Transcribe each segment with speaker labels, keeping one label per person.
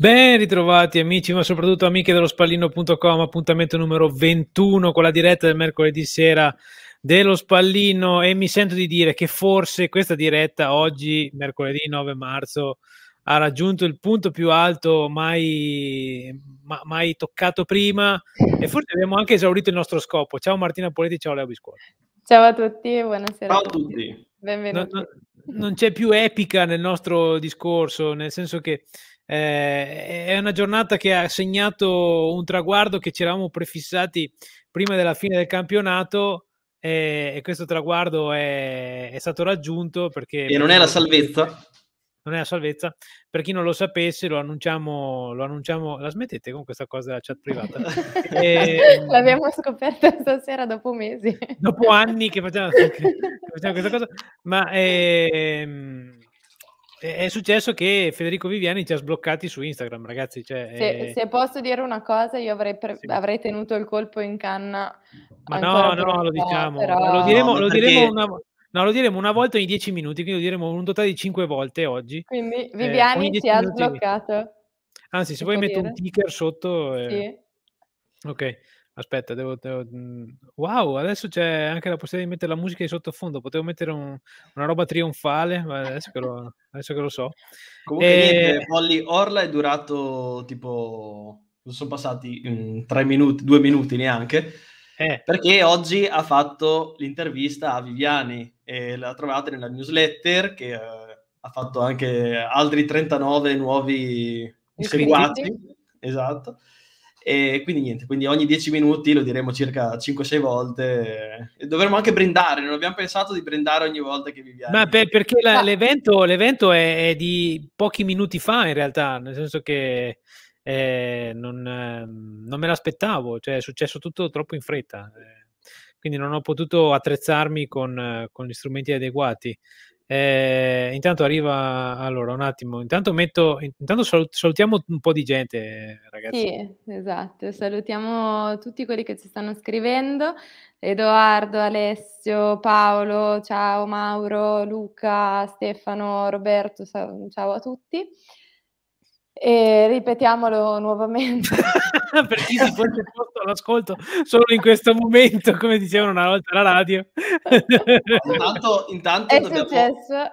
Speaker 1: Ben ritrovati amici, ma soprattutto amiche dello spallino.com, appuntamento numero 21 con la diretta del mercoledì sera dello spallino e mi sento di dire che forse questa diretta oggi, mercoledì 9 marzo, ha raggiunto il punto più alto mai, ma, mai toccato prima e forse abbiamo anche esaurito il nostro scopo. Ciao Martina Poletti, ciao Leo Biscuola.
Speaker 2: Ciao a tutti e buonasera. Ciao a tutti. Benvenuti. Non,
Speaker 1: non, non c'è più epica nel nostro discorso, nel senso che eh, è una giornata che ha segnato un traguardo che ci eravamo prefissati prima della fine del campionato eh, e questo traguardo è, è stato raggiunto perché... E non è la salvezza? non è la salvezza. Per chi non lo sapesse, lo annunciamo, lo annunciamo la smettete con questa cosa della chat privata. e, ehm,
Speaker 2: L'abbiamo scoperta stasera dopo mesi.
Speaker 1: Dopo anni che facciamo, che facciamo questa cosa, ma eh, è successo che Federico Viviani ci ha sbloccati su Instagram, ragazzi. Cioè, se, è... Eh, se,
Speaker 2: posso dire una cosa, io avrei, pre- sì. avrei tenuto il colpo in canna.
Speaker 1: Ma no, no, lo diciamo. Però... Lo diremo, no, lo perché... diremo una volta. No, lo diremo una volta ogni dieci minuti, quindi lo diremo un totale di cinque volte oggi.
Speaker 2: Quindi eh, Viviani eh, si è sbloccato.
Speaker 1: Anzi, se vuoi metto dire. un ticker sotto. Eh... Sì. Ok. Aspetta, devo, devo, mhmm, Wow, adesso c'è anche la possibilità di mettere la musica di sottofondo. Potevo mettere un, una roba trionfale, ma adesso che lo, adesso che lo so. Comunque, e... Eh, niente, Molly
Speaker 3: Orla è durato tipo... Sono passati um, tre minuti, due minuti neanche. Eh. Perché oggi ha fatto l'intervista a Viviani e la trovate nella newsletter che uh, ha fatto anche altri 39 nuovi seguaci. Esatto e quindi niente, quindi ogni 10 minuti lo diremo circa 5-6 volte e
Speaker 1: dovremmo anche brindare, non
Speaker 3: abbiamo pensato di brindare ogni volta che viviamo.
Speaker 1: Ma per, perché la, l'evento, l'evento è, è, di pochi minuti fa in realtà, nel senso che eh, non, ehm, non, me l'aspettavo, cioè è successo tutto troppo in fretta, eh, quindi non ho potuto attrezzarmi con, eh, con gli strumenti adeguati. Eh, intanto arriva, allora un attimo, intanto, metto, intanto salutiamo un po' di gente ragazzi.
Speaker 2: Sì, esatto, salutiamo tutti quelli che ci stanno scrivendo, Edoardo, Alessio, Paolo, ciao Mauro, Luca, Stefano, Roberto, ciao a tutti. E ripetiamolo nuovamente. per chi si
Speaker 1: fosse posto all'ascolto solo in questo momento, come dicevano una volta alla radio.
Speaker 3: intanto, intanto è dobbiamo, successo.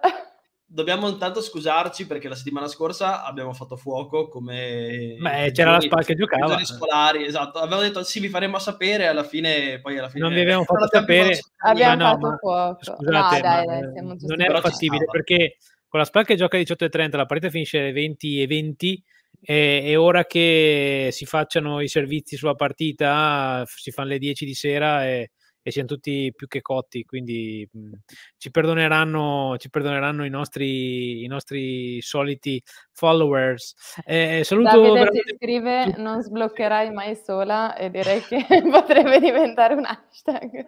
Speaker 3: Dobbiamo intanto scusarci perché la settimana scorsa abbiamo fatto fuoco come... Beh, c'era giorni, la SPAL che giocava. scolari, esatto. Avevamo detto sì, vi faremo sapere alla fine, poi alla fine... Non vi abbiamo fatto sapere.
Speaker 1: Abbiamo fatto fuoco. Scusate, no, dai, dai, non era possibile perché con la SPAL che gioca alle 18.30, la partita finisce alle 20. e, e ora che si facciano i servizi sulla partita, si fanno le 10 di sera e, e siamo tutti più che cotti, quindi mh, mm, ci, perdoneranno, ci perdoneranno i nostri, i nostri soliti followers. Eh, eh saluto Davide veramente... ci
Speaker 2: scrive non sbloccherai mai sola e direi che potrebbe diventare un hashtag.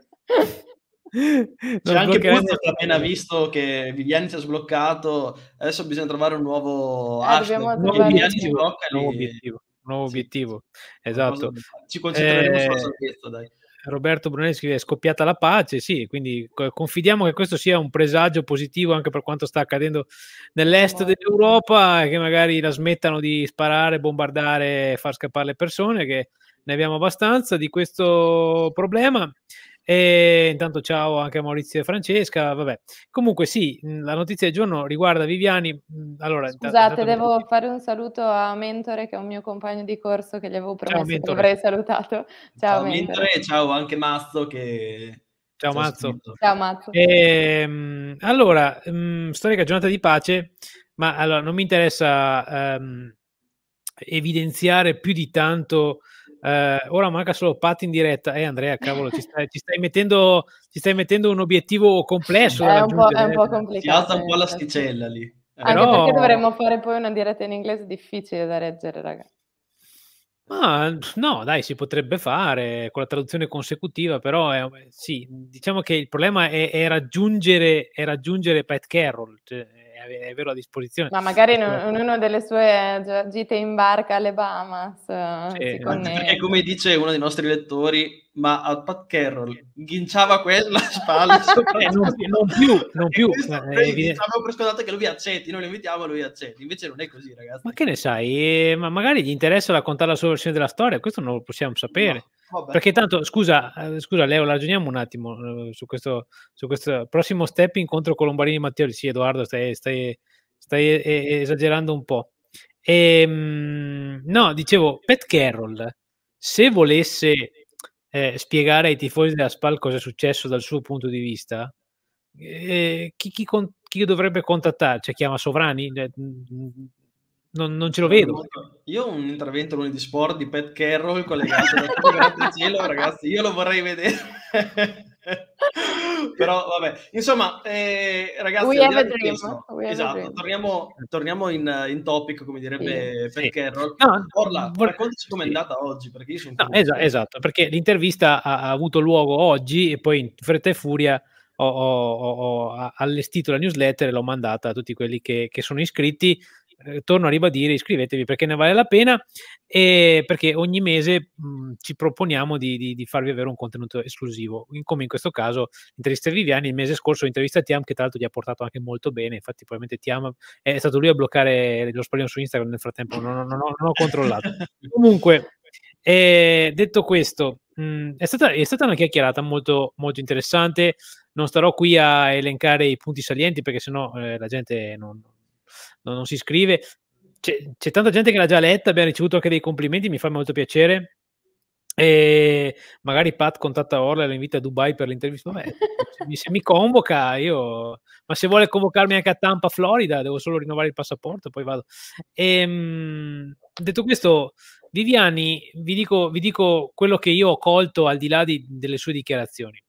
Speaker 2: C'è
Speaker 3: anche Puzzo che ha appena visto che Viviani si è sbloccato, adesso bisogna trovare un nuovo
Speaker 1: eh, hashtag. Un nuovo obiettivo, un nuovo obiettivo, un nuovo obiettivo. Sì. esatto. Ci concentreremo eh... sulla
Speaker 3: salvezza, dai.
Speaker 1: Roberto Bruneschi è scoppiata la pace, sì, quindi confidiamo che questo sia un presagio positivo anche per quanto sta accadendo nell'est esatto. dell'Europa, che magari la smettano di sparare, bombardare, far scappare le persone, che ne abbiamo abbastanza di questo problema. E intanto ciao anche a Maurizio e Francesca. Vabbè. Comunque sì, la notizia del giorno riguarda Viviani. Allora, Scusate, devo
Speaker 2: fare un saluto a Mentore, che è un mio compagno di corso che gli avevo promesso ciao, che avrei salutato. Ciao, ciao Mentore. e
Speaker 3: ciao anche Mazzo che... Ciao Mazzo.
Speaker 2: Ciao Mazzo.
Speaker 1: E, ehm, allora, mh, storica giornata di pace, ma allora non mi interessa um, evidenziare più di tanto eh, ora manca solo Pat in diretta. Eh, Andrea, cavolo, ci stai, ci stai, mettendo, ci stai mettendo, un obiettivo complesso. È un, po', è un po' eh. complicato. Si alza un po' l'asticella lì. Eh. Anche Però... perché dovremmo
Speaker 2: fare poi una diretta in inglese difficile da reggere, ragazzi.
Speaker 1: Ma no, dai, si potrebbe fare con la traduzione consecutiva, però è, sì, diciamo che il problema è, è, raggiungere, è raggiungere, Pat Carroll, cioè, è vero a disposizione. Ma magari in,
Speaker 2: una delle sue gite in barca alle Bahamas. Eh, sì, esatto. perché
Speaker 1: come dice
Speaker 3: uno dei nostri lettori, ma a Pat Carroll ghinciava quella spalla. eh, non,
Speaker 1: non, più, non più. Esatto, eh, diciamo
Speaker 3: per scontato che lui accetti, noi lo invitiamo e lui accetti. Invece non è così, ragazzi.
Speaker 1: Ma che ne sai? Eh, ma magari gli interessa raccontare la sua versione della storia, questo non lo possiamo sapere. No. Vabbè. Oh, Perché tanto, scusa, eh, scusa Leo, ragioniamo un attimo eh, su questo, su questo prossimo step incontro Colombarini e Matteo. Sì, Edoardo, stai, stai, stai esagerando un po'. E, ehm, no, dicevo, Pat Carroll, se volesse eh, spiegare ai tifosi della SPAL cosa è successo dal suo punto di vista, eh, chi, chi, con, chi, dovrebbe contattare? Cioè, chiama Sovrani? Cioè, mm, mm, non, non ce lo vedo.
Speaker 3: Io ho un intervento lunedì sport di Pat Carroll collegato da cielo, ragazzi, io lo vorrei vedere. Però vabbè, insomma, eh, ragazzi, questo, eh? esatto, torniamo, torniamo in, in, topic, come direbbe sì. Pat sì. Carroll. No, Orla, vor- raccontaci com'è sì. andata oggi, perché io sono no, esatto,
Speaker 1: esatto, perché l'intervista ha, ha avuto luogo oggi e poi in fretta e furia ho, ho, ho, allestito la newsletter e l'ho mandata a tutti quelli che, che sono iscritti. Eh, torno a ribadire, iscrivetevi perché ne vale la pena e perché ogni mese mh, ci proponiamo di, di, di, farvi avere un contenuto esclusivo, in, come in questo caso interviste Viviani, il mese scorso intervista Tiam che tra l'altro gli ha portato anche molto bene, infatti probabilmente Tiam è stato lui a bloccare lo spaglione su Instagram nel frattempo, non, non, non, ho, non ho controllato. Comunque, eh, detto questo, mh, è, stata, è, stata, una chiacchierata molto, molto interessante. Non starò qui a elencare i punti salienti perché sennò eh, la gente non, non, non si scrive. C'è, c'è, tanta gente che l'ha già letta, abbiamo ricevuto anche dei complimenti, mi fa molto piacere. E magari Pat contatta Orla e la invita a Dubai per l'intervista. Beh, se, se mi convoca, io. Ma se vuole convocarmi anche a Tampa, Florida, devo solo rinnovare il passaporto, poi vado. E, ehm, detto questo, Viviani, vi dico, vi dico, quello che io ho colto al di là di, delle sue dichiarazioni.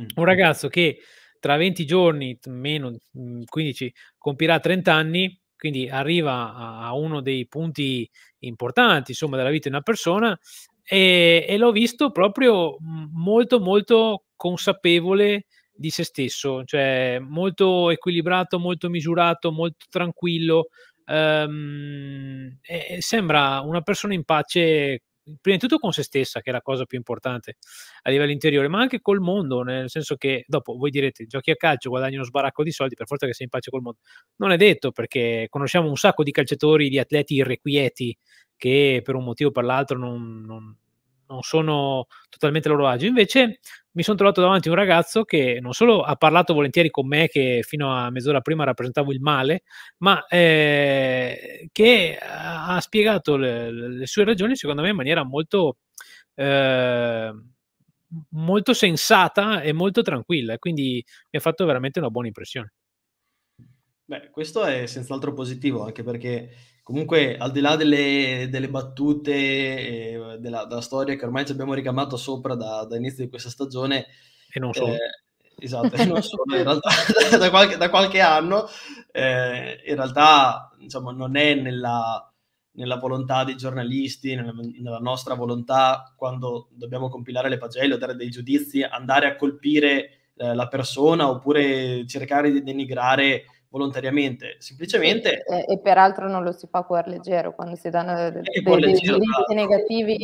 Speaker 1: Mm. Un ragazzo che tra 20 giorni, meno 15, mhmm, compirà 30 anni, quindi arriva a uno dei punti importanti insomma, della vita di una persona e, e l'ho visto proprio mhmm, molto molto consapevole di se stesso, cioè molto equilibrato, molto misurato, molto tranquillo, ehm, sembra una persona in pace prima di tutto con se stessa, che è la cosa più importante a livello interiore, ma anche col mondo, nel senso che dopo voi direte giochi a calcio, guadagni uno sbaracco di soldi, per forza che sei in pace col mondo. Non è detto perché conosciamo un sacco di calciatori, di atleti irrequieti che per un motivo o per l'altro non, non, non sono totalmente loro agio. Invece mi sono trovato davanti a un ragazzo che non solo ha parlato volentieri con me, che fino a mezz'ora prima rappresentavo il male, ma eh, che ha spiegato le, le, sue ragioni, secondo me, in maniera molto, eh, molto sensata e molto tranquilla. E quindi mi ha fatto veramente una buona impressione.
Speaker 3: Beh, questo è senz'altro positivo, anche perché Comunque, al di là delle, delle battute, eh, della, della, storia che ormai ci abbiamo ricamato sopra da, da inizio di questa stagione, e non solo. Eh, esatto, non solo, in realtà da qualche, da qualche anno, eh, in realtà diciamo, non è nella, nella volontà dei giornalisti, nella, nella, nostra volontà quando dobbiamo compilare le pagelle o dare dei giudizi, andare a colpire eh, la persona oppure cercare di denigrare volontariamente, semplicemente...
Speaker 2: E, e, peraltro non lo si fa a cuore leggero, quando si danno eh, dei, dei, dei giudizi negativi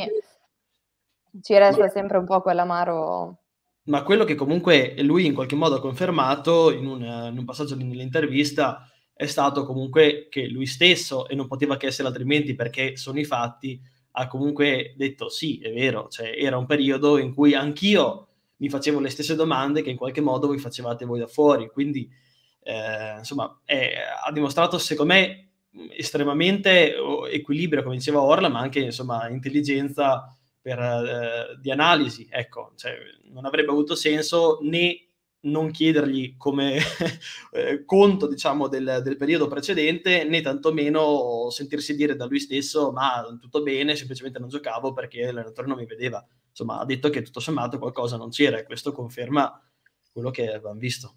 Speaker 2: ci resta sempre un po' quell'amaro...
Speaker 3: Ma quello che comunque lui in qualche modo ha confermato in un, in un passaggio nell'intervista è stato comunque che lui stesso, e non poteva che essere altrimenti perché sono i fatti, ha comunque detto sì, è vero, cioè, era un periodo in cui anch'io mi facevo le stesse domande che in qualche modo voi facevate voi da fuori, quindi eh, insomma, è, ha dimostrato secondo me estremamente equilibrio, come diceva Orla, ma anche insomma, intelligenza per, eh, di analisi. Ecco, cioè, non avrebbe avuto senso né non chiedergli come eh, conto diciamo, del, del, periodo precedente, né tantomeno sentirsi dire da lui stesso ma tutto bene, semplicemente non giocavo perché l'allenatore non mi vedeva. Insomma, ha detto che tutto sommato qualcosa non c'era e questo conferma quello che abbiamo visto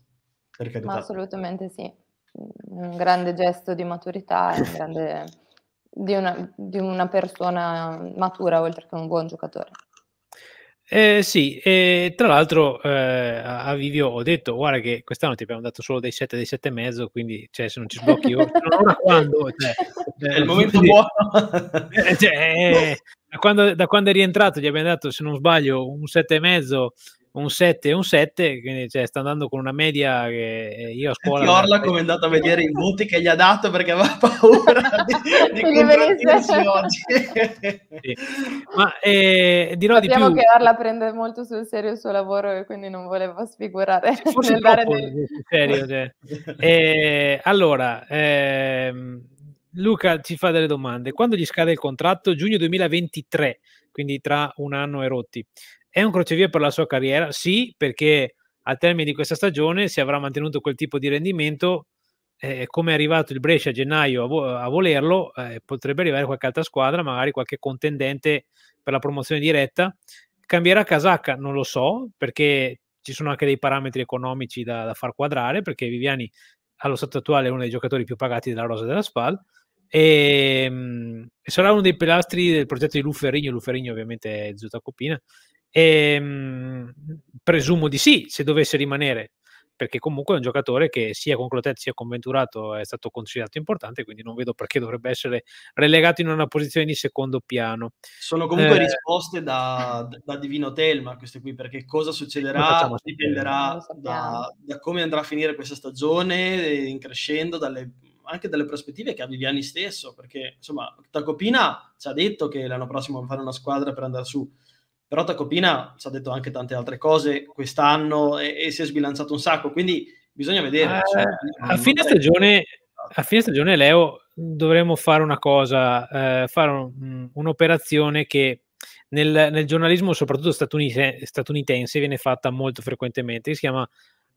Speaker 2: per carità. assolutamente sì, un grande gesto di maturità, un grande... di, una, di una persona matura oltre che un buon giocatore.
Speaker 1: Eh, sì, e tra l'altro eh, a Vivio ho detto guarda che quest'anno ti abbiamo dato solo dei 7 dei 7 e mezzo, quindi cioè, se non ci sblocchi io non quando cioè, è eh, il momento quindi, buono eh, cioè, eh, da, quando, da, quando, è rientrato gli abbiamo dato se non sbaglio un 7 e mezzo un 7 e un 7, quindi cioè, sta andando con una media che eh, io a scuola... Senti Orla come
Speaker 3: è andato a vedere i voti che gli ha dato perché aveva paura
Speaker 2: di, di contraddirsi oggi.
Speaker 1: sì. Ma eh, dirò Sappiamo di più... che
Speaker 2: Orla prende molto sul serio il suo lavoro e quindi non voleva sfigurare. Forse troppo del... serio. Cioè.
Speaker 1: eh, allora... Ehm... Luca ci fa delle domande. Quando gli scade il contratto? Giugno 2023, quindi tra un anno e rotti. È un crocevia per la sua carriera? Sì, perché al termine di questa stagione, se avrà mantenuto quel tipo di rendimento, eh, come è arrivato il Brescia a gennaio a, vo- a volerlo, eh, potrebbe arrivare qualche altra squadra, magari qualche contendente per la promozione diretta. Cambierà casacca? Non lo so, perché ci sono anche dei parametri economici da, da far quadrare, perché Viviani allo stato attuale è uno dei giocatori più pagati della rosa della SPAL. Ehm, e, mh, sarà uno dei pilastri del progetto di Lufferigno. Lufferigno, ovviamente, è Zutta Copina e, ehm, presumo di sì, se dovesse rimanere, perché comunque è un giocatore che sia con Clotet sia con Venturato è stato considerato importante, quindi non vedo perché dovrebbe essere relegato in una posizione di secondo piano. Sono comunque eh,
Speaker 3: risposte da, da, Divino Telma, queste qui, perché cosa succederà dipenderà da, da, come andrà a finire questa stagione, in crescendo, dalle, anche dalle prospettive che ha Viviani stesso, perché insomma Tacopina ci ha detto che l'anno prossimo va a fare una squadra per andare su però Tacopina ci ha detto anche tante altre cose quest'anno e, e si è sbilanciato un sacco, quindi bisogna vedere. Eh, cioè, a, fine stagione,
Speaker 1: a, fine stagione, Leo, dovremmo fare una cosa, eh, fare un, mm, un'operazione che nel, nel giornalismo, soprattutto statunitense, statunitense, viene fatta molto frequentemente, si chiama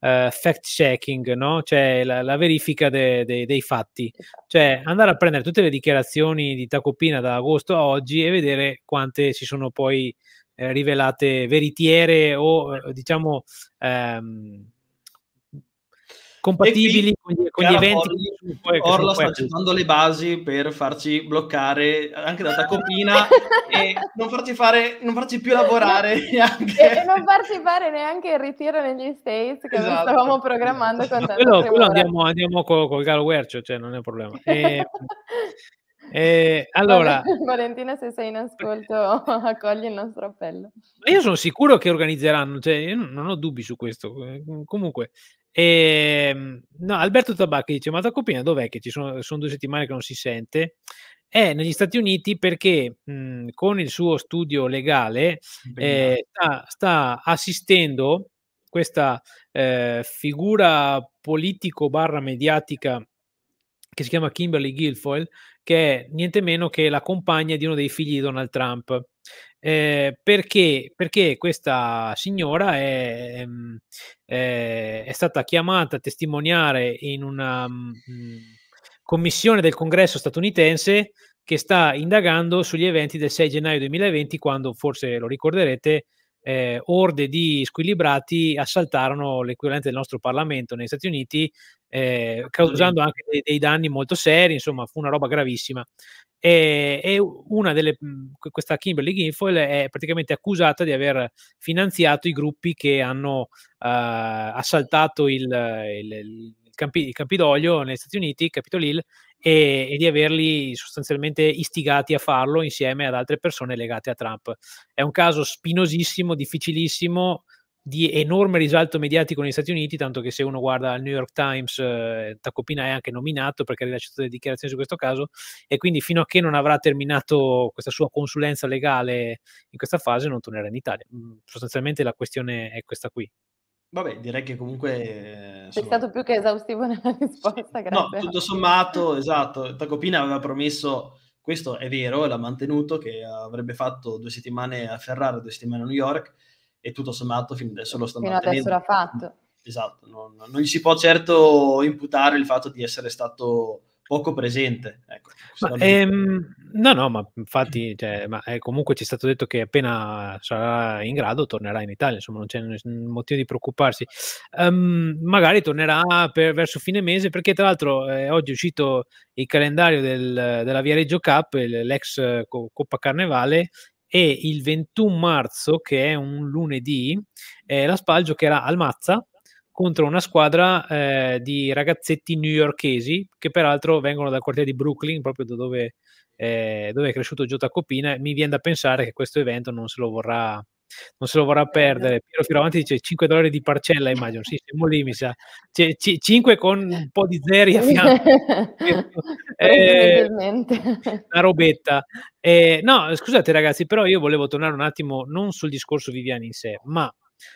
Speaker 1: Uh, fact checking, no? cioè la, la verifica de, de, dei fatti, cioè andare a prendere tutte le dichiarazioni di Tacopina da agosto a oggi e vedere quante si sono poi eh, rivelate veritiere o eh. Eh, diciamo ehm, compatibili qui, con, gli, con gli eventi. Orla, sta gettando
Speaker 3: le basi per farci bloccare anche da Tacopina e non farci, fare, non farci più lavorare
Speaker 2: neanche. E, non farci fare neanche il ritiro negli States che esatto. stavamo programmando con no, quello, quello andiamo,
Speaker 1: andiamo col, col Galo Guercio, cioè non è un problema. E, eh, allora,
Speaker 2: Valentina, se sei in ascolto, accogli il nostro appello.
Speaker 1: Io sono sicuro che organizzeranno, cioè, non ho dubbi su questo. Eh, comunque, eh, no, Alberto Tabacchi dice: Ma da Copina dov'è che ci sono, sono, due settimane che non si sente? È negli Stati Uniti perché mh, mhmm, con il suo studio legale eh, sta, sta assistendo questa eh, figura politico barra mediatica che si chiama Kimberly Guilfoyle, che è niente meno che la compagna di uno dei figli di Donald Trump. Eh, perché? perché? questa signora è, è, ehm, eh, è, stata chiamata a testimoniare in una mh, mm, commissione del congresso statunitense che sta indagando sugli eventi del 6 gennaio 2020, quando forse lo ricorderete, eh, orde di squilibrati assaltarono l'equivalente del nostro Parlamento negli Stati Uniti, eh, causando anche dei, dei, danni molto seri, insomma fu una roba gravissima. E, e una delle, questa Kimberly Guinfoil è praticamente accusata di aver finanziato i gruppi che hanno eh, assaltato il, il, il Campidoglio negli Stati Uniti, Capitol Hill, e, e, di averli sostanzialmente istigati a farlo insieme ad altre persone legate a Trump. È un caso spinosissimo, difficilissimo, di enorme risalto mediatico negli Stati Uniti, tanto che se uno guarda il New York Times, eh, Tacopina è anche nominato perché ha rilasciato delle dichiarazioni su questo caso e quindi fino a che non avrà terminato questa sua consulenza legale in questa fase non tornerà in Italia. Mm, sostanzialmente la questione è questa qui.
Speaker 3: Vabbè, direi che comunque... Eh, insomma... stato
Speaker 2: più che esaustivo nella risposta, grazie. No, tutto
Speaker 3: sommato, esatto. Tacopina aveva promesso, questo è vero, l'ha mantenuto, che avrebbe fatto due settimane a Ferrara, due settimane a New York, e tutto sommato fino adesso lo sta fino mantenendo. Fino adesso l'ha fatto. Esatto, non, non, gli si può certo imputare il fatto di essere stato poco presente. Ecco,
Speaker 1: ma, ehm, no, no, ma infatti cioè, ma, eh, comunque ci è stato detto che appena sarà in grado tornerà in Italia, insomma non c'è nessun motivo di preoccuparsi. Um, magari tornerà per, verso fine mese perché tra l'altro eh, oggi è uscito il calendario del, della Viareggio Cup, l'ex Coppa Carnevale e il 21 marzo, che è un lunedì, eh, la Spal giocherà al Mazza contro una squadra eh, di ragazzetti newyorkesi che peraltro vengono dal quartiere di Brooklyn, proprio da dove, eh, dove è cresciuto Giota Copina. Mi viene da pensare che questo evento non se lo vorrà non se lo vorrà eh, perdere. Piero Fioravanti dice 5 dollari di parcella, immagino. Sì, siamo lì, mi sa. C- c- 5 con un po' di zeri a fianco. eh,
Speaker 2: una
Speaker 1: robetta. Eh, no, scusate ragazzi, però io volevo tornare un attimo non sul discorso Viviani in sé, ma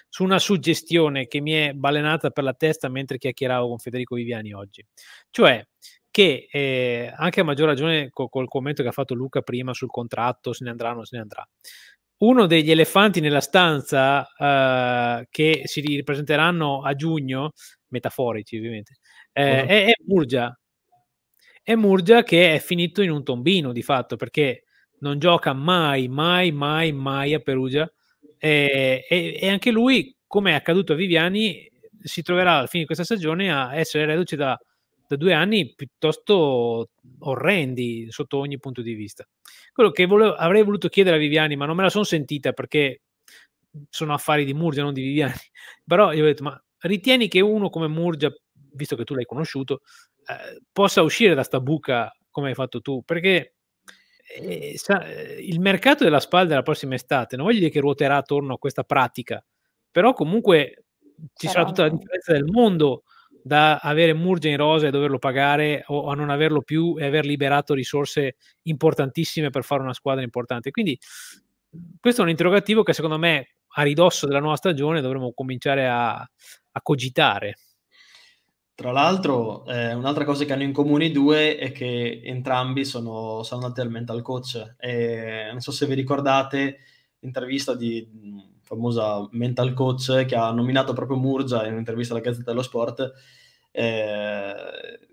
Speaker 1: su una suggestione che mi è balenata per la testa mentre chiacchieravo con Federico Viviani oggi. Cioè che eh, anche a maggior ragione col, col commento che ha fatto Luca prima sul contratto, se ne andrà o non se ne andrà uno degli elefanti nella stanza uh, che si ripresenteranno a giugno, metaforici ovviamente, eh, oh. è, è, Murgia. È Murgia che è finito in un tombino di fatto perché non gioca mai, mai, mai, mai a Perugia e, eh, e, e, anche lui, come è accaduto a Viviani, si troverà alla fine di questa stagione a essere reduce da, da due anni piuttosto orrendi sotto ogni punto di vista. Quello che volevo, avrei voluto chiedere a Viviani, ma non me la sono sentita perché sono affari di Murgia, non di Viviani. Però gli ho detto, ma ritieni che uno come Murgia, visto che tu l'hai conosciuto, eh, possa uscire da sta buca come hai fatto tu? Perché eh, sa, eh, il mercato della SPAL della prossima estate non voglio dire che ruoterà attorno a questa pratica, però comunque ci sarà tutta la differenza del mondo da avere Murgia in rosa e doverlo pagare o a non averlo più e aver liberato risorse importantissime per fare una squadra importante. Quindi questo è un interrogativo che secondo me a ridosso della nuova stagione dovremmo cominciare a, a cogitare.
Speaker 3: Tra l'altro, eh, un'altra cosa che hanno in comune i due è che entrambi sono andati al mental coach. E, non so se vi ricordate l'intervista di mm, famosa mental coach che ha nominato proprio Murgia in un'intervista alla Gazzetta dello Sport. Eh,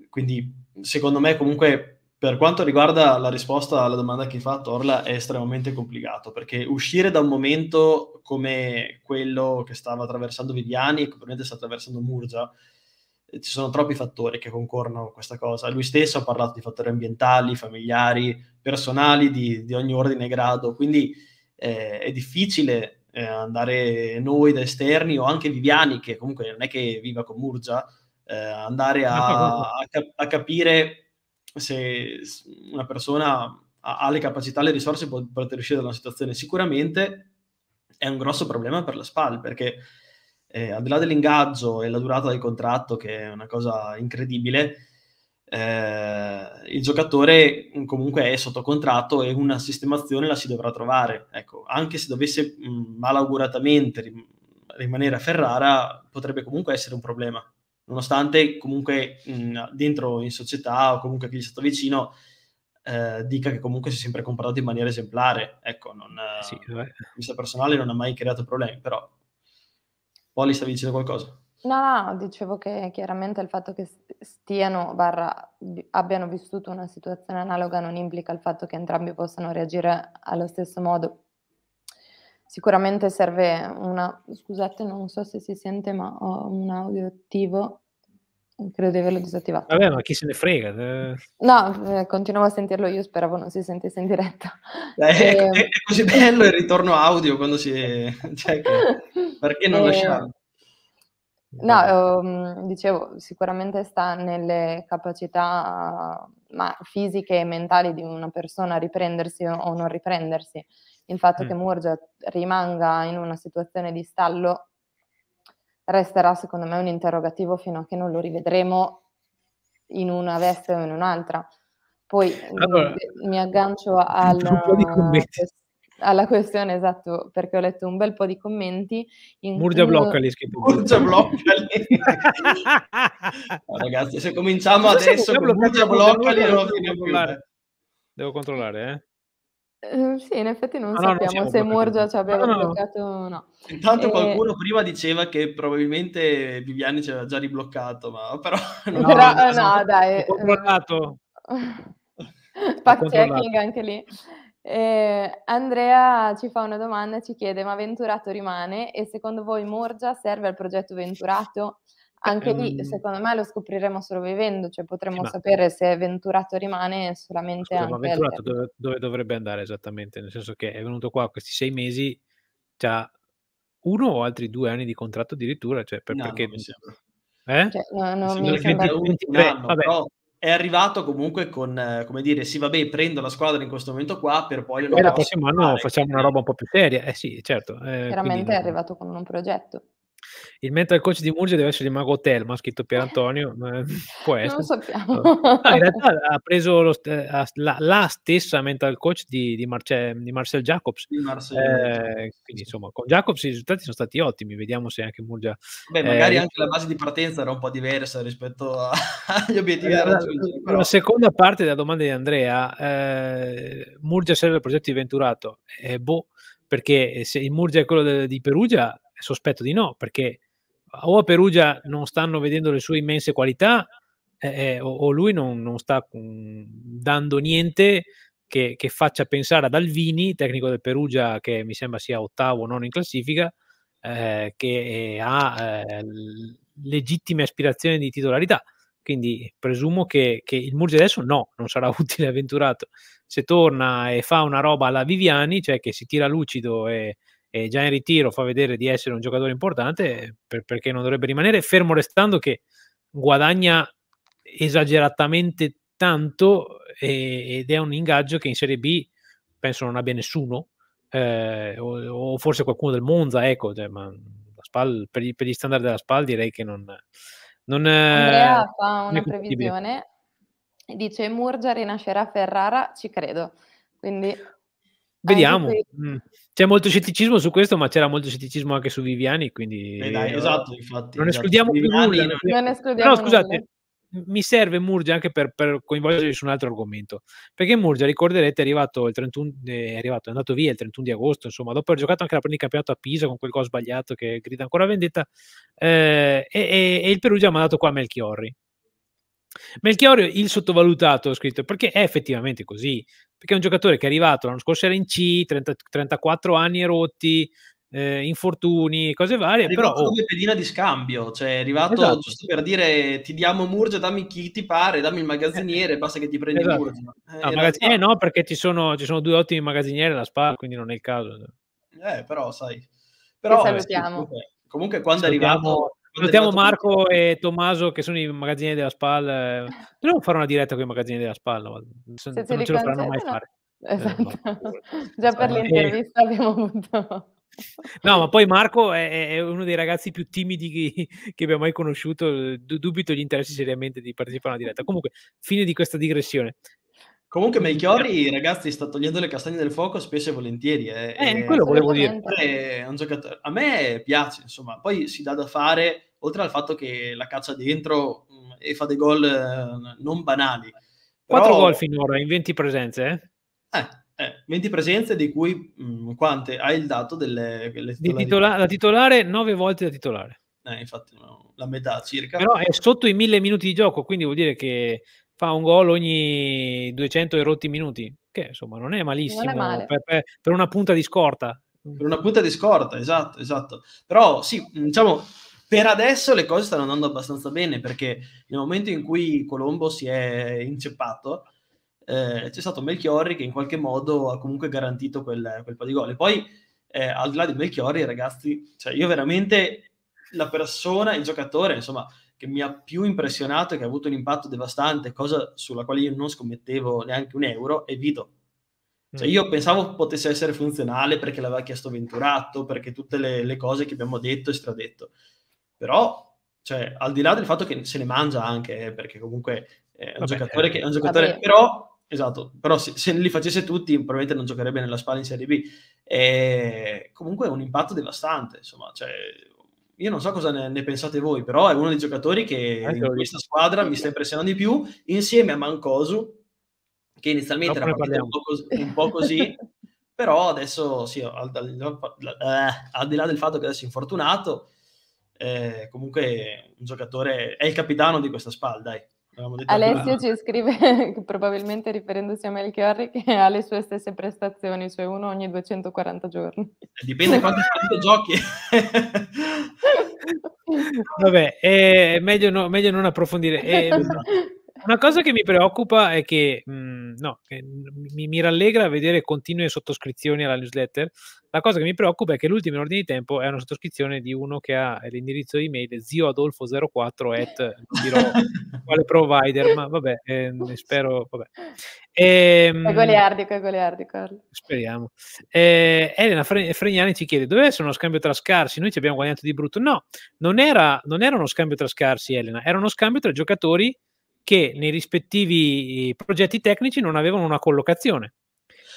Speaker 3: quindi, secondo me, comunque, per quanto riguarda la risposta alla domanda che hai fatto, Orla, è estremamente complicato perché uscire da un momento come quello che stava attraversando Viviani e che probabilmente sta attraversando Murgia ci sono troppi fattori che concorrono a questa cosa. Lui stesso ha parlato di fattori ambientali, familiari, personali, di, di ogni ordine e grado, quindi eh, è difficile eh, andare noi da esterni o anche Viviani, che comunque non è che viva con Murgia, eh, andare a, a, cap- a, capire se una persona ha, le capacità, le risorse per poter uscire da una situazione. Sicuramente è un grosso problema per la SPAL, perché eh, al di là dell'ingaggio e la durata del contratto, che è una cosa incredibile, eh, il giocatore comunque è sotto contratto e una sistemazione la si dovrà trovare. Ecco, anche se dovesse mh, mm, malauguratamente rim- rimanere a Ferrara, potrebbe comunque essere un problema. Nonostante comunque mh, mm, dentro in società o comunque chi gli è stato vicino eh, dica che comunque si è sempre comprato in maniera esemplare. Ecco, non, sì, eh. vista personale non ha mai creato problemi, però Poli stavi dicendo qualcosa?
Speaker 2: No, no, dicevo che chiaramente il fatto che stiano, barra, abbiano vissuto una situazione analoga non implica il fatto che entrambi possano reagire allo stesso modo. Sicuramente serve una, scusate non so se si sente ma ho un audio attivo, credo di averlo disattivato.
Speaker 1: Vabbè, ma chi se ne frega? Eh.
Speaker 2: No, eh, continuavo a sentirlo io, speravo non si sentisse in diretta. Eh, e... Ehm. È
Speaker 3: così bello il ritorno audio quando si... Cioè, che... Perché non e... Eh, lasciarlo?
Speaker 2: No, um, dicevo, sicuramente sta nelle capacità ma, fisiche e mentali di una persona riprendersi o, o non riprendersi. Il fatto mm. che Murgia rimanga in una situazione di stallo resterà secondo me un interrogativo fino a che non lo rivedremo in una veste o in un'altra. Poi
Speaker 1: allora, eh,
Speaker 2: mi aggancio al, eh, alla questione, esatto, perché ho letto un bel po' di commenti. Murgia cui... Blocca lì scritto. Murgia Blocca lì.
Speaker 3: no, ragazzi, se cominciamo adesso, Murgia Blocca lì non finiamo più. Devo controllare, eh.
Speaker 2: Ehm, sì, in effetti non ah, no, sappiamo no, se Morgia ci aveva no, bloccato o no. Intanto e... qualcuno
Speaker 3: prima diceva che probabilmente Viviani ci aveva già ribloccato, ma però... No, però, eh, no, dai. Eh, controllato.
Speaker 2: Fact checking anche lì. Eh, Andrea ci fa una domanda, ci chiede ma Venturato rimane e secondo voi Morgia serve al progetto Venturato? Anche lì, ehm, secondo me, lo scopriremo solo vivendo, cioè potremo sì, sapere se Venturato rimane solamente scusa, anche... Ma Venturato
Speaker 1: dove, dove, dovrebbe andare esattamente? Nel senso che è venuto qua questi sei mesi, c'ha uno o altri due anni di contratto addirittura, cioè per, no, perché... Non mi sembra. Eh? Cioè, no, non mi sembra... 20, 20, un anno, vabbè.
Speaker 3: però è arrivato comunque con, come dire, sì vabbè, prendo la squadra in questo momento qua per poi...
Speaker 2: E la
Speaker 1: prossima anno facciamo una roba un po' più seria, eh sì, certo. Eh, Chiaramente quindi... è
Speaker 2: arrivato con un progetto
Speaker 1: il mental coach di Murgia deve essere il mago Telma, scritto per Antonio, può essere. Non lo sappiamo. No, ah, in realtà ha preso lo, eh, la, la, stessa mental coach di, di, Marce, di Marcel Jacobs. Di Marcel, eh, quindi insomma, con Jacobs i risultati sono stati ottimi, vediamo se anche Murgia... Beh, eh, magari eh, anche
Speaker 3: la base di partenza era un po' diversa rispetto a, agli obiettivi eh, da raggiungere. La
Speaker 1: seconda parte della domanda di Andrea, eh, Murgia serve al progetto di Venturato? Eh, boh, perché se il Murgia è quello de, di Perugia sospetto di no, perché o a Perugia non stanno vedendo le sue immense qualità eh, eh o, o, lui non, non sta mm, dando niente che, che, faccia pensare ad Alvini, tecnico del Perugia che mi sembra sia ottavo o nono in classifica, eh, che eh, ha eh, legittime aspirazioni di titolarità. Quindi presumo che, che il Murgia adesso no, non sarà utile avventurato. Se torna e fa una roba alla Viviani, cioè che si tira lucido e, eh, già in ritiro fa vedere di essere un giocatore importante per, perché non dovrebbe rimanere, fermo restando che guadagna esageratamente tanto e, ed è un ingaggio che in Serie B penso non abbia nessuno, eh, o, o, forse qualcuno del Monza, ecco, cioè, ma Spal, per, gli, per, gli, standard della SPAL direi che non... non Andrea eh, fa una previsione,
Speaker 2: dice Murgia rinascerà a Ferrara, ci credo. Quindi
Speaker 1: Vediamo. Mm. C'è molto scetticismo su questo, ma c'era molto scetticismo anche su Viviani, quindi... Eh dai, eh, esatto, infatti. Non esatto. escludiamo più nulla. Però, scusate, mi serve Murgia anche per, per, coinvolgervi su un altro argomento. Perché Murgia, ricorderete, è arrivato, 31, eh, è, arrivato, è andato via il 31 di agosto, insomma, dopo aver giocato anche la prima di campionato a Pisa con quel gol sbagliato che grida ancora vendetta, eh, e, e, il Perugia ha mandato qua Melchiorri. Melchiorri, il sottovalutato, ho scritto, perché è effettivamente così perché è un giocatore che è arrivato l'anno scorso era in C, 30, 34 anni rotti, eh, infortuni, cose varie. È però oh. come
Speaker 3: pedina di scambio, cioè è arrivato esatto. giusto per dire ti diamo Murgia, dammi chi ti pare, dammi il magazziniere, eh, eh. basta che ti prendi esatto. Murgia.
Speaker 1: Eh, no, magazziniere eh, no, perché ci sono, ci sono due ottimi magazzinieri alla SPA, quindi non è il caso.
Speaker 3: Eh, però sai. Però, comunque, comunque, quando è arrivato
Speaker 1: Salutiamo Marco e Tommaso che sono i magazzini della Spal. Eh. Dobbiamo fare una diretta con i magazzini della Spal, se, se non ce lo faranno mai fare.
Speaker 2: Esatto. Eh, Già per l'intervista abbiamo avuto.
Speaker 1: No, ma poi Marco è, è uno dei ragazzi più timidi che, che, abbiamo mai conosciuto. Eh, dubito gli interessi seriamente di partecipare a una diretta. Comunque, fine di questa digressione. Comunque Melchiori,
Speaker 3: ragazzi, sta togliendo le castagne del fuoco spesso e volentieri. Eh, eh quello volevo dire. È un giocatore. A me piace, insomma. Poi si dà da fare, oltre al fatto che la caccia dentro mh, mm, e fa dei gol eh, non banali.
Speaker 1: Quattro gol finora in 20 presenze, eh?
Speaker 3: Eh, eh 20 presenze di cui mh, mm, quante? Hai il dato delle...
Speaker 1: delle di titola- la titolare nove volte da titolare.
Speaker 3: Eh, infatti no, la metà circa.
Speaker 1: Però è sotto i mille minuti di gioco, quindi vuol dire che fa un gol ogni 200 e rotti minuti, che insomma non è malissimo non è per, per, per, una punta di scorta. Mm. Per una punta di scorta,
Speaker 3: esatto, esatto. Però sì, mm, diciamo, per adesso le cose stanno andando abbastanza bene perché nel momento in cui Colombo si è inceppato, eh, c'è stato Melchiorri che in qualche modo ha comunque garantito quel, quel po' di gol. E poi, eh, al di là di Melchiorri, ragazzi, cioè io veramente la persona, il giocatore, insomma, che mi ha più impressionato e che ha avuto un impatto devastante, cosa sulla quale io non scommettevo neanche un euro, è Vito. Cioè, mm. io pensavo potesse essere funzionale perché l'aveva chiesto Venturato, perché tutte le, le cose che abbiamo detto e stradetto. Però, cioè, al di là del fatto che se ne mangia anche, eh, perché comunque eh, è un Vabbè, giocatore che è un eh, giocatore, però, esatto, però se, se, li facesse tutti probabilmente non giocherebbe nella Spalla in Serie B. E, comunque è un impatto devastante, insomma, cioè, io non so cosa ne, ne pensate voi, però è uno dei giocatori che eh, in questa squadra mi sta impressionando di più, insieme a Mancosu, che inizialmente no, era un po' così, un po così però adesso sì, al, al, al, eh, al, di là del fatto che adesso è infortunato, eh, comunque un giocatore, è il capitano di questa spalla, dai. Alessio
Speaker 2: ci scrive, probabilmente riferendosi a Melchiorri, che ha le sue stesse prestazioni, cioè uno ogni 240 giorni. Eh,
Speaker 1: dipende da quante partite giochi. Vabbè, è eh, meglio, no, meglio non approfondire. È... Eh, una cosa che mi preoccupa è che, mh, mhmm, no, che mi, mi, rallegra vedere continue sottoscrizioni alla newsletter. La cosa che mi preoccupa è che l'ultimo in ordine di tempo è una sottoscrizione di uno che ha l'indirizzo email zioadolfo04 at non dirò quale provider, ma vabbè, eh, spero. Vabbè. Ehm, e, coi goliardi,
Speaker 2: coi goliardi, Carlo.
Speaker 1: Speriamo. Eh, Elena Fre- Fregnani ci chiede: doveva essere uno scambio tra scarsi? Noi ci abbiamo guadagnato di brutto. No, non era, non era uno scambio tra scarsi, Elena, era uno scambio tra giocatori che nei rispettivi eh, progetti tecnici non avevano una collocazione.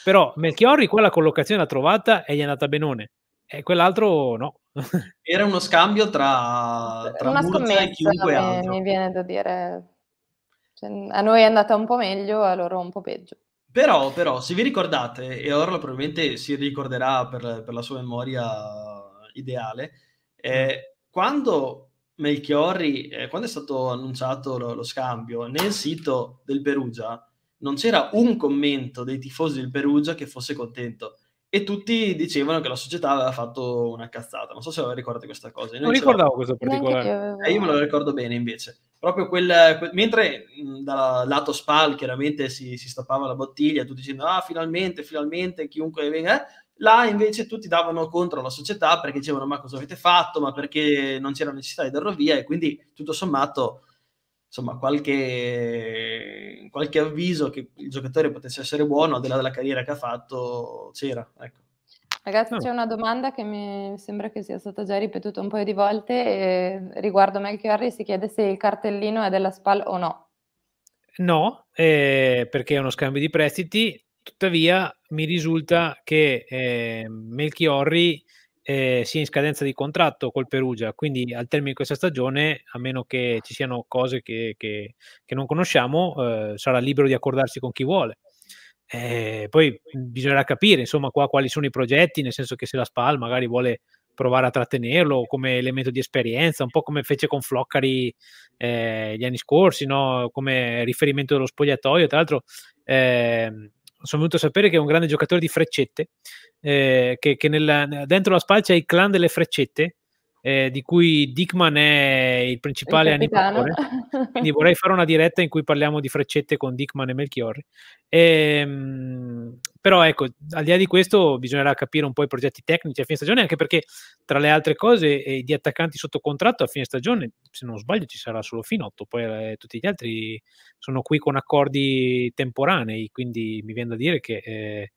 Speaker 1: Però Melchiorri quella collocazione l'ha trovata e gli è andata benone, e quell'altro no.
Speaker 3: Era uno scambio tra, tra una Murza e chiunque mi, altro. Mi
Speaker 2: viene da dire, cioè, a noi è andata un po' meglio, a loro un po' peggio.
Speaker 3: Però, però, se vi ricordate, e Orlo probabilmente si ricorderà per, per la sua memoria eh, ideale, eh, mm. quando Melchiorri, eh, quando è stato annunciato lo, lo, scambio, nel sito del Perugia non c'era un commento dei tifosi del Perugia che fosse contento. E tutti dicevano che la società aveva fatto una cazzata. Non so se ricordate questa cosa. Noi non ricordavo questo particolare. Eh, io me lo ricordo bene invece. Proprio quel, quel... mentre mm, dal lato SPAL chiaramente si, si stappava la bottiglia, tutti dicendo ah finalmente, finalmente, chiunque venga, eh, Là invece tutti davano contro la società perché dicevano ma cosa avete fatto, ma perché non c'era necessità di darlo via e quindi tutto sommato insomma qualche, qualche avviso che il giocatore potesse essere buono al di là della carriera che ha fatto c'era. Ecco.
Speaker 2: Ragazzi, ah. c'è una domanda che mi sembra che sia stata già ripetuta un paio di volte eh, riguardo Melchiorri si chiede se il cartellino è della SPAL o no.
Speaker 1: No, eh, perché è uno scambio di prestiti, Tuttavia mi risulta che eh, Melchiorri eh, sia in scadenza di contratto col Perugia, quindi al termine di questa stagione, a meno che ci siano cose che, che, che non conosciamo, eh, sarà libero di accordarsi con chi vuole. Eh, poi bisognerà capire insomma qua quali sono i progetti, nel senso che se la SPAL magari vuole provare a trattenerlo come elemento di esperienza, un po' come fece con Floccari eh, gli anni scorsi, no? come riferimento dello spogliatoio. Tra l'altro, eh, sono venuto a sapere che è un grande giocatore di freccette, eh, che, che nella, dentro la spalla c'è il clan delle freccette, eh, di cui Dickman è il principale il animatore. Quindi vorrei fare una diretta in cui parliamo di freccette con Dickman e Melchiorri. E, ehm, però ecco, al di là di questo bisognerà capire un po' i progetti tecnici a fine stagione, anche perché tra le altre cose eh, di attaccanti sotto contratto a fine stagione, se non sbaglio, ci sarà solo Finotto, poi eh, tutti gli altri sono qui con accordi temporanei, quindi mi viene da dire che... Eh,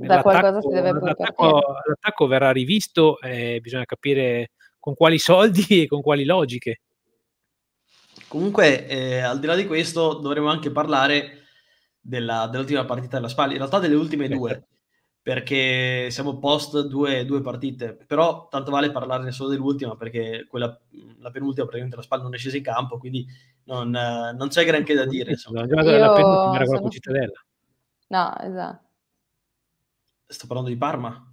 Speaker 1: l'attacco, l'attacco, l'attacco, verrà rivisto, eh, bisogna capire con quali soldi e con quali logiche.
Speaker 3: Comunque, eh, al di là di questo, dovremmo anche parlare della, dell'ultima partita della Spal, in realtà delle ultime due, perché siamo post due, due, partite, però tanto vale parlarne solo dell'ultima, perché quella, la penultima praticamente la Spal non è scesa in campo, quindi non, non c'è granché da dire. Insomma. Io... La penultima era quella con
Speaker 1: Cittadella.
Speaker 2: No, esatto.
Speaker 1: Sto parlando di Parma?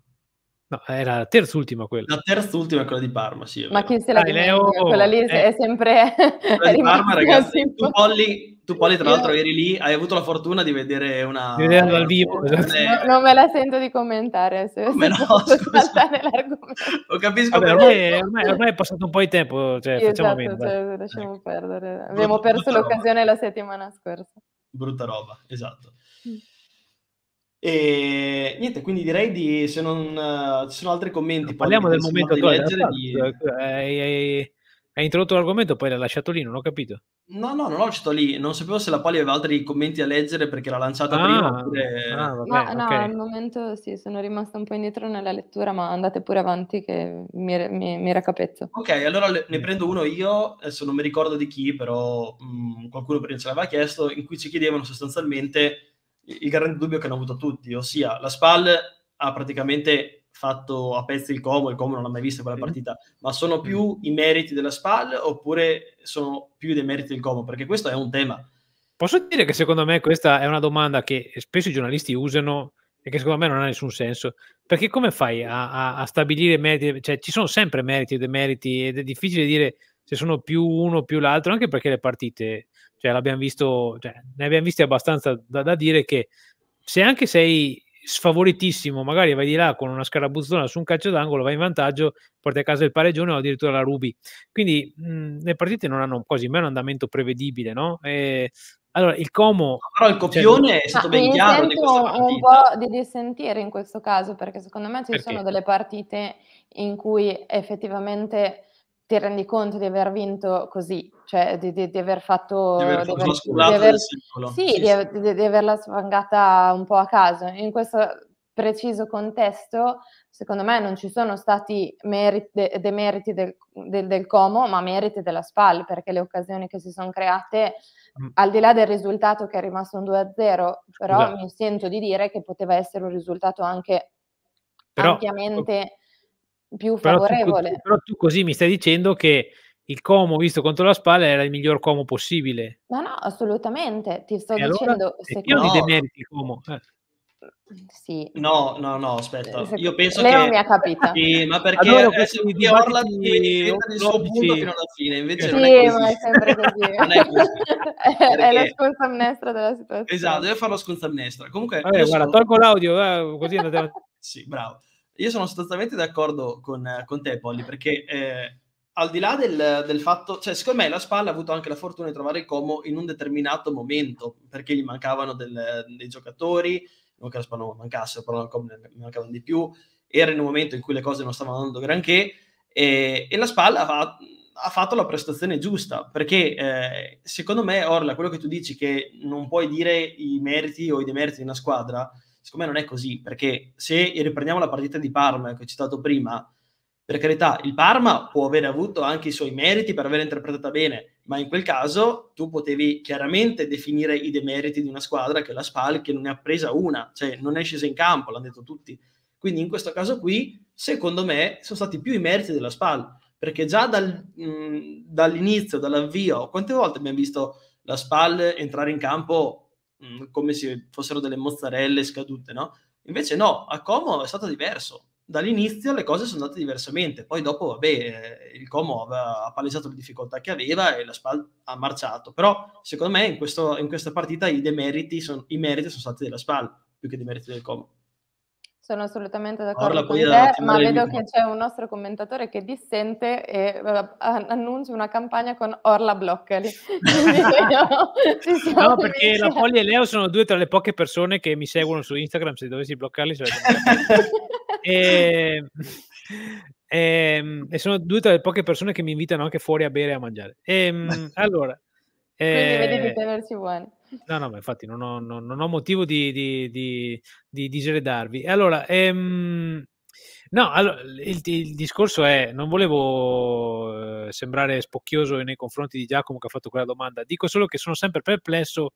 Speaker 1: No, era la terz'ultima quella. La terz'ultima è quella di Parma, sì. Ma chi se la Leo... Quella lì è, eh.
Speaker 2: è sempre... Quella di Parma, ragazzi.
Speaker 3: Tu Polly, tu Polly, tra l'altro, eri lì, hai avuto la fortuna di vedere una... Di
Speaker 1: vederla al vivo. Eh, esatto.
Speaker 2: Non me la sento di commentare. Se, Come no, scusa.
Speaker 1: Lo capisco. Vabbè, ormai, ormai, ormai, è passato un po' di tempo, cioè, sì, facciamo esatto, meno. Cioè,
Speaker 2: lasciamo ecco. perdere. Abbiamo brutta, perso brutta l'occasione roba. la settimana scorsa.
Speaker 3: Brutta roba, esatto. Mm. E niente, quindi direi di se non uh, ci sono altri commenti. Eh, parliamo del momento attuale. Cioè, leggere, di...
Speaker 1: Eh, hai, hai, hai, introdotto l'argomento, poi l'hai lasciato lì, non ho capito.
Speaker 3: No, no, non l'ho lasciato lì. Non sapevo se la Pali aveva altri commenti a leggere perché l'ha lanciata ah, prima. Oppure... Ah, vabbè, no, okay. no, al
Speaker 2: momento sì, sono rimasta un po' indietro nella lettura, ma andate pure avanti che mi, mi, mi era Ok,
Speaker 3: allora le, ne prendo uno io, adesso non mi ricordo di chi, però mh, mm, qualcuno prima ce l'aveva chiesto, in cui ci chiedevano sostanzialmente il grande dubbio che hanno avuto tutti, ossia la SPAL ha praticamente fatto a pezzi il Como, il Como non ha mai visto quella partita, ma sono mm. più i meriti della SPAL oppure sono più dei meriti del Como? Perché
Speaker 1: questo è un tema. Posso dire che secondo me questa è una domanda che spesso i giornalisti usano e che secondo me non ha nessun senso, perché come fai a, a, a stabilire meriti? Cioè ci sono sempre meriti e demeriti ed è difficile dire se sono più uno o più l'altro, anche perché le partite cioè, visto, cioè, ne abbiamo visti abbastanza da, da, dire che se anche sei sfavoritissimo, magari vai di là con una scarabuzzona su un calcio d'angolo, vai in vantaggio, porti a casa il pareggione o addirittura la rubi. Quindi mh, le partite non hanno quasi mai un andamento prevedibile, no? E, allora, il Como... Però il cioè, copione cioè, è stato ben chiaro di questa partita. un
Speaker 2: po' di dissentire in questo caso, perché secondo me ci perché? sono delle partite in cui effettivamente ti rendi conto di aver vinto così, cioè di, di, di aver fatto... Di aver fatto di aver, Sì, sì, sì. Di, di averla sfangata un po' a caso. In questo preciso contesto, secondo me non ci sono stati meriti, de, demeriti del, del, del, Como, ma meriti della SPAL, perché le occasioni che si sono create, mm. al di là del risultato che è rimasto un 2-0, però Scusa. Esatto. mi sento di dire che poteva essere un risultato anche però, ampiamente più favorevole. Però
Speaker 1: tu, però tu così mi stai dicendo che il Como visto contro la spalla era il miglior Como possibile.
Speaker 2: No, no, assolutamente. Ti sto e dicendo. Allora, secondo... Io no. di
Speaker 1: demeriti il Como. Eh.
Speaker 3: Sì. No, no, no, aspetta. Se... Io penso Leo che... mi ha capito.
Speaker 2: Sì,
Speaker 1: ma
Speaker 3: perché Adoro questo eh, di Orla di... il suo punto fino alla fine, invece sì, non è così. ma è
Speaker 2: sempre così. è, così. perché... è la sconsamnestra della situazione. Esatto,
Speaker 3: devo fare la sconza amnestra. Comunque... Vabbè, guarda, sono... tolgo
Speaker 1: l'audio, eh, così andate... sì,
Speaker 3: bravo. Io sono sostanzialmente d'accordo con, con te, Polly, perché eh, al di là del, del, fatto, cioè, secondo me la Spalla ha avuto anche la fortuna di trovare il Como in un determinato momento, perché gli mancavano del, dei giocatori, non che la Spalla non mancasse, però la ne mancavano di più, era in un momento in cui le cose non stavano andando granché, e, e la Spalla ha, ha, fatto la prestazione giusta, perché eh, secondo me, Orla, quello che tu dici che non puoi dire i meriti o i demeriti di una squadra, Secondo me non è così, perché se riprendiamo la partita di Parma che ho citato prima, per carità, il Parma può aver avuto anche i suoi meriti per averla interpretata bene, ma in quel caso tu potevi chiaramente definire i demeriti di una squadra che è la Spal, che non ne ha presa una, cioè non è scesa in campo, l'hanno detto tutti. Quindi in questo caso qui, secondo me, sono stati più i meriti della Spal, perché già dal,
Speaker 2: mh,
Speaker 3: dall'inizio, dall'avvio, quante volte abbiamo visto la Spal entrare in campo Mm, come se fossero delle mozzarelle scadute, no? Invece no, a Como è stato diverso. Dall'inizio le cose sono andate diversamente, poi dopo, vabbè, eh, il Como ha palesato le difficoltà che aveva e la SPAL ha marciato. Però, secondo me, in, questo, in questa partita i demeriti sono, i meriti sono stati della SPAL più che i meriti del Como.
Speaker 2: Sono assolutamente d'accordo Orla, con te, ma vedo che c'è un nostro commentatore che dissente e annuncia una campagna con Orla Bloccali.
Speaker 1: no, no, perché la Polly e Leo sono due tra le poche persone che mi seguono su Instagram, se dovessi bloccarli sarebbe... e, e, ehm, ehm, e sono due tra le poche persone che mi invitano anche fuori a bere e a mangiare. E, ehm, allora, quindi vedete
Speaker 2: tenersi eh, buoni.
Speaker 1: No, no, ma infatti non ho, non, non ho motivo di, di, di, di, digeredarvi. Allora, ehm, no, allora, il, il, discorso è, non volevo eh, sembrare spocchioso nei confronti di Giacomo che ha fatto quella domanda, dico solo che sono sempre perplesso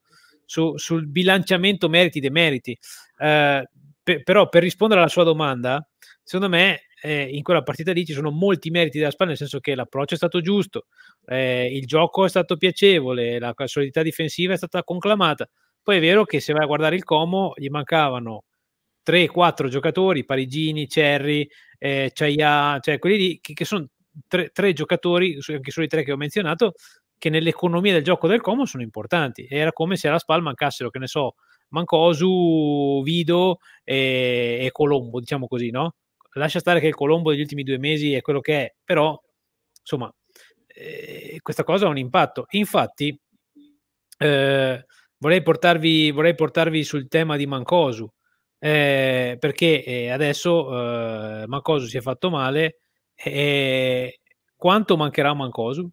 Speaker 1: su, sul bilanciamento meriti-demeriti. Eh, per, però per rispondere alla sua domanda, secondo me eh, in quella partita lì ci sono molti meriti della Spagna, nel senso che l'approccio è stato giusto, eh, il gioco è stato piacevole, la solidità difensiva è stata conclamata. Poi è vero che se vai a guardare il Como gli mancavano 3-4 giocatori, Parigini, Cerri, eh, Ciaia, cioè quelli lì che, che sono tre, tre, giocatori, anche solo i tre che ho menzionato, che nell'economia del gioco del Como sono importanti. Era come se alla SPAL mancassero, che ne so, Mancosu, Vido e, e Colombo, diciamo così, no? lascia stare che il Colombo degli ultimi due mesi è quello che è, però insomma eh, questa cosa ha un impatto. Infatti eh, vorrei, portarvi, vorrei, portarvi, sul tema di Mancosu, eh, perché eh, adesso eh, Mancosu si è fatto male e eh, quanto mancherà Mancosu?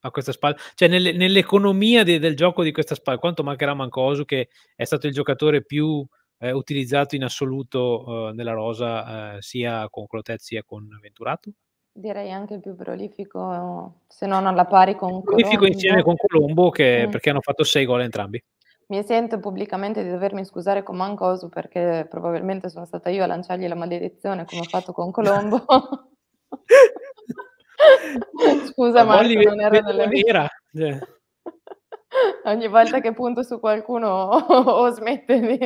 Speaker 1: a questa spalla, cioè nelle, nell'economia de, del gioco di questa spalla, quanto mancherà Mancosu che è stato il giocatore più eh, utilizzato in assoluto eh, nella rosa uhm, sia con Clotet sia con Venturato?
Speaker 2: Direi anche il più prolifico, se non alla pari con prolifico Colombo. Prolifico insieme con
Speaker 1: Colombo che, mm. perché hanno fatto sei gol entrambi.
Speaker 2: Mi sento pubblicamente di dovermi scusare con Mancosu perché probabilmente sono stata io a lanciargli la maledizione come ho fatto con Colombo. Scusa, ma non era della mia. Era. Cioè. Ogni volta che punto su qualcuno o smette di,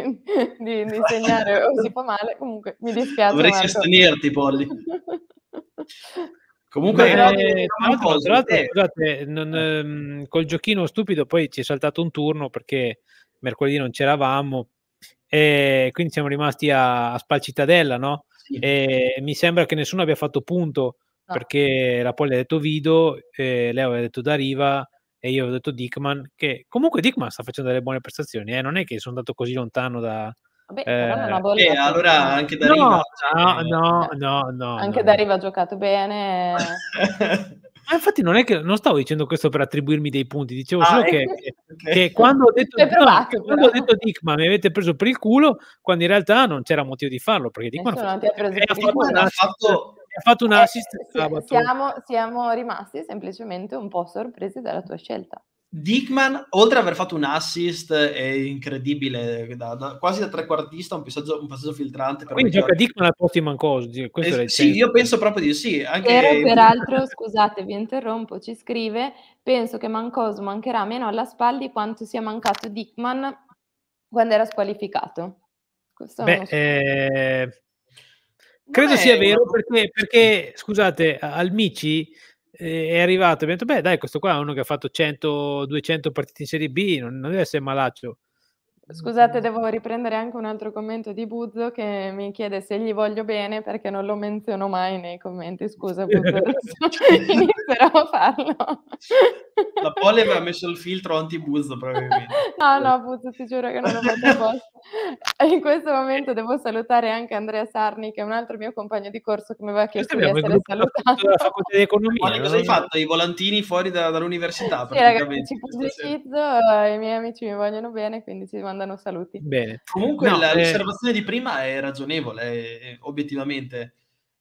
Speaker 2: di, di segnare o si fa male, comunque mi dispiace. Dovrei sostenerti,
Speaker 1: Polly. Comunque, Beh, eh, tra l'altro, eh. scusate, non, eh. ehm, col giochino stupido poi ci è saltato un turno perché mercoledì non c'eravamo e quindi siamo rimasti a, a Spalcittadella, no? Sì. E mi sembra che nessuno abbia fatto punto no. perché la Polly ha detto Vido, eh, Leo ha detto Dariva e io ho detto Dickman, che comunque Dickman sta facendo delle buone prestazioni, eh? non è che sono andato così lontano da... Vabbè, eh, eh allora anche da Riva... no, eh. no, no, no, Anche no. da
Speaker 2: Riva ha giocato bene.
Speaker 1: Ma infatti non è che non stavo dicendo questo per attribuirmi dei punti, dicevo ah, solo che, okay. che, quando ho detto, provato, no, quando ho detto Dickman mi avete preso per il culo, quando in realtà non c'era motivo di farlo, perché Dickman eh, ha fatto, fatto un eh, assist. Eh, siamo,
Speaker 2: siamo rimasti semplicemente un po' sorpresi dalla tua scelta.
Speaker 3: Dickman, oltre ad aver fatto un assist, è incredibile, da, da, quasi da
Speaker 1: trequartista,
Speaker 3: un passaggio, un passaggio filtrante. Quindi gioca
Speaker 1: Dickman al posto di Mancosi. Eh, sì, io penso proprio di sì. Anche... Però, peraltro,
Speaker 2: scusate, vi interrompo, ci scrive, penso che Mancos mancherà meno alla spalla di quanto sia mancato Dickman quando era squalificato.
Speaker 1: Beh, eh,
Speaker 2: credo sia vero
Speaker 1: perché, perché, scusate, al Mici è arrivato e mi ha detto, beh dai, questo qua è uno che ha fatto 100-200 partite in Serie B, non, non deve essere malaccio. Scusate,
Speaker 2: devo riprendere anche un altro commento di Buzzo che mi chiede se gli voglio bene perché non lo menziono mai nei commenti. Scusa, Buzzo, inizierò a farlo.
Speaker 3: La Pole aveva messo il filtro anti-Buzzo, probabilmente.
Speaker 2: No, no, Buzzo, ti giuro che non l'ho fatto apposta. In questo momento devo salutare anche Andrea Sarni, che è un altro mio compagno di corso che mi aveva chiesto di essere
Speaker 3: salutato. La facoltà di economia. Poli, cosa hai fatto? I volantini fuori da, dall'università? Sì, ragazzi, ci
Speaker 2: pubblicizzo, eh, i miei amici mi vogliono bene, quindi ci mando mandano saluti.
Speaker 1: Bene. Comunque no, la, eh... l'osservazione
Speaker 3: di prima è ragionevole, è, obiettivamente.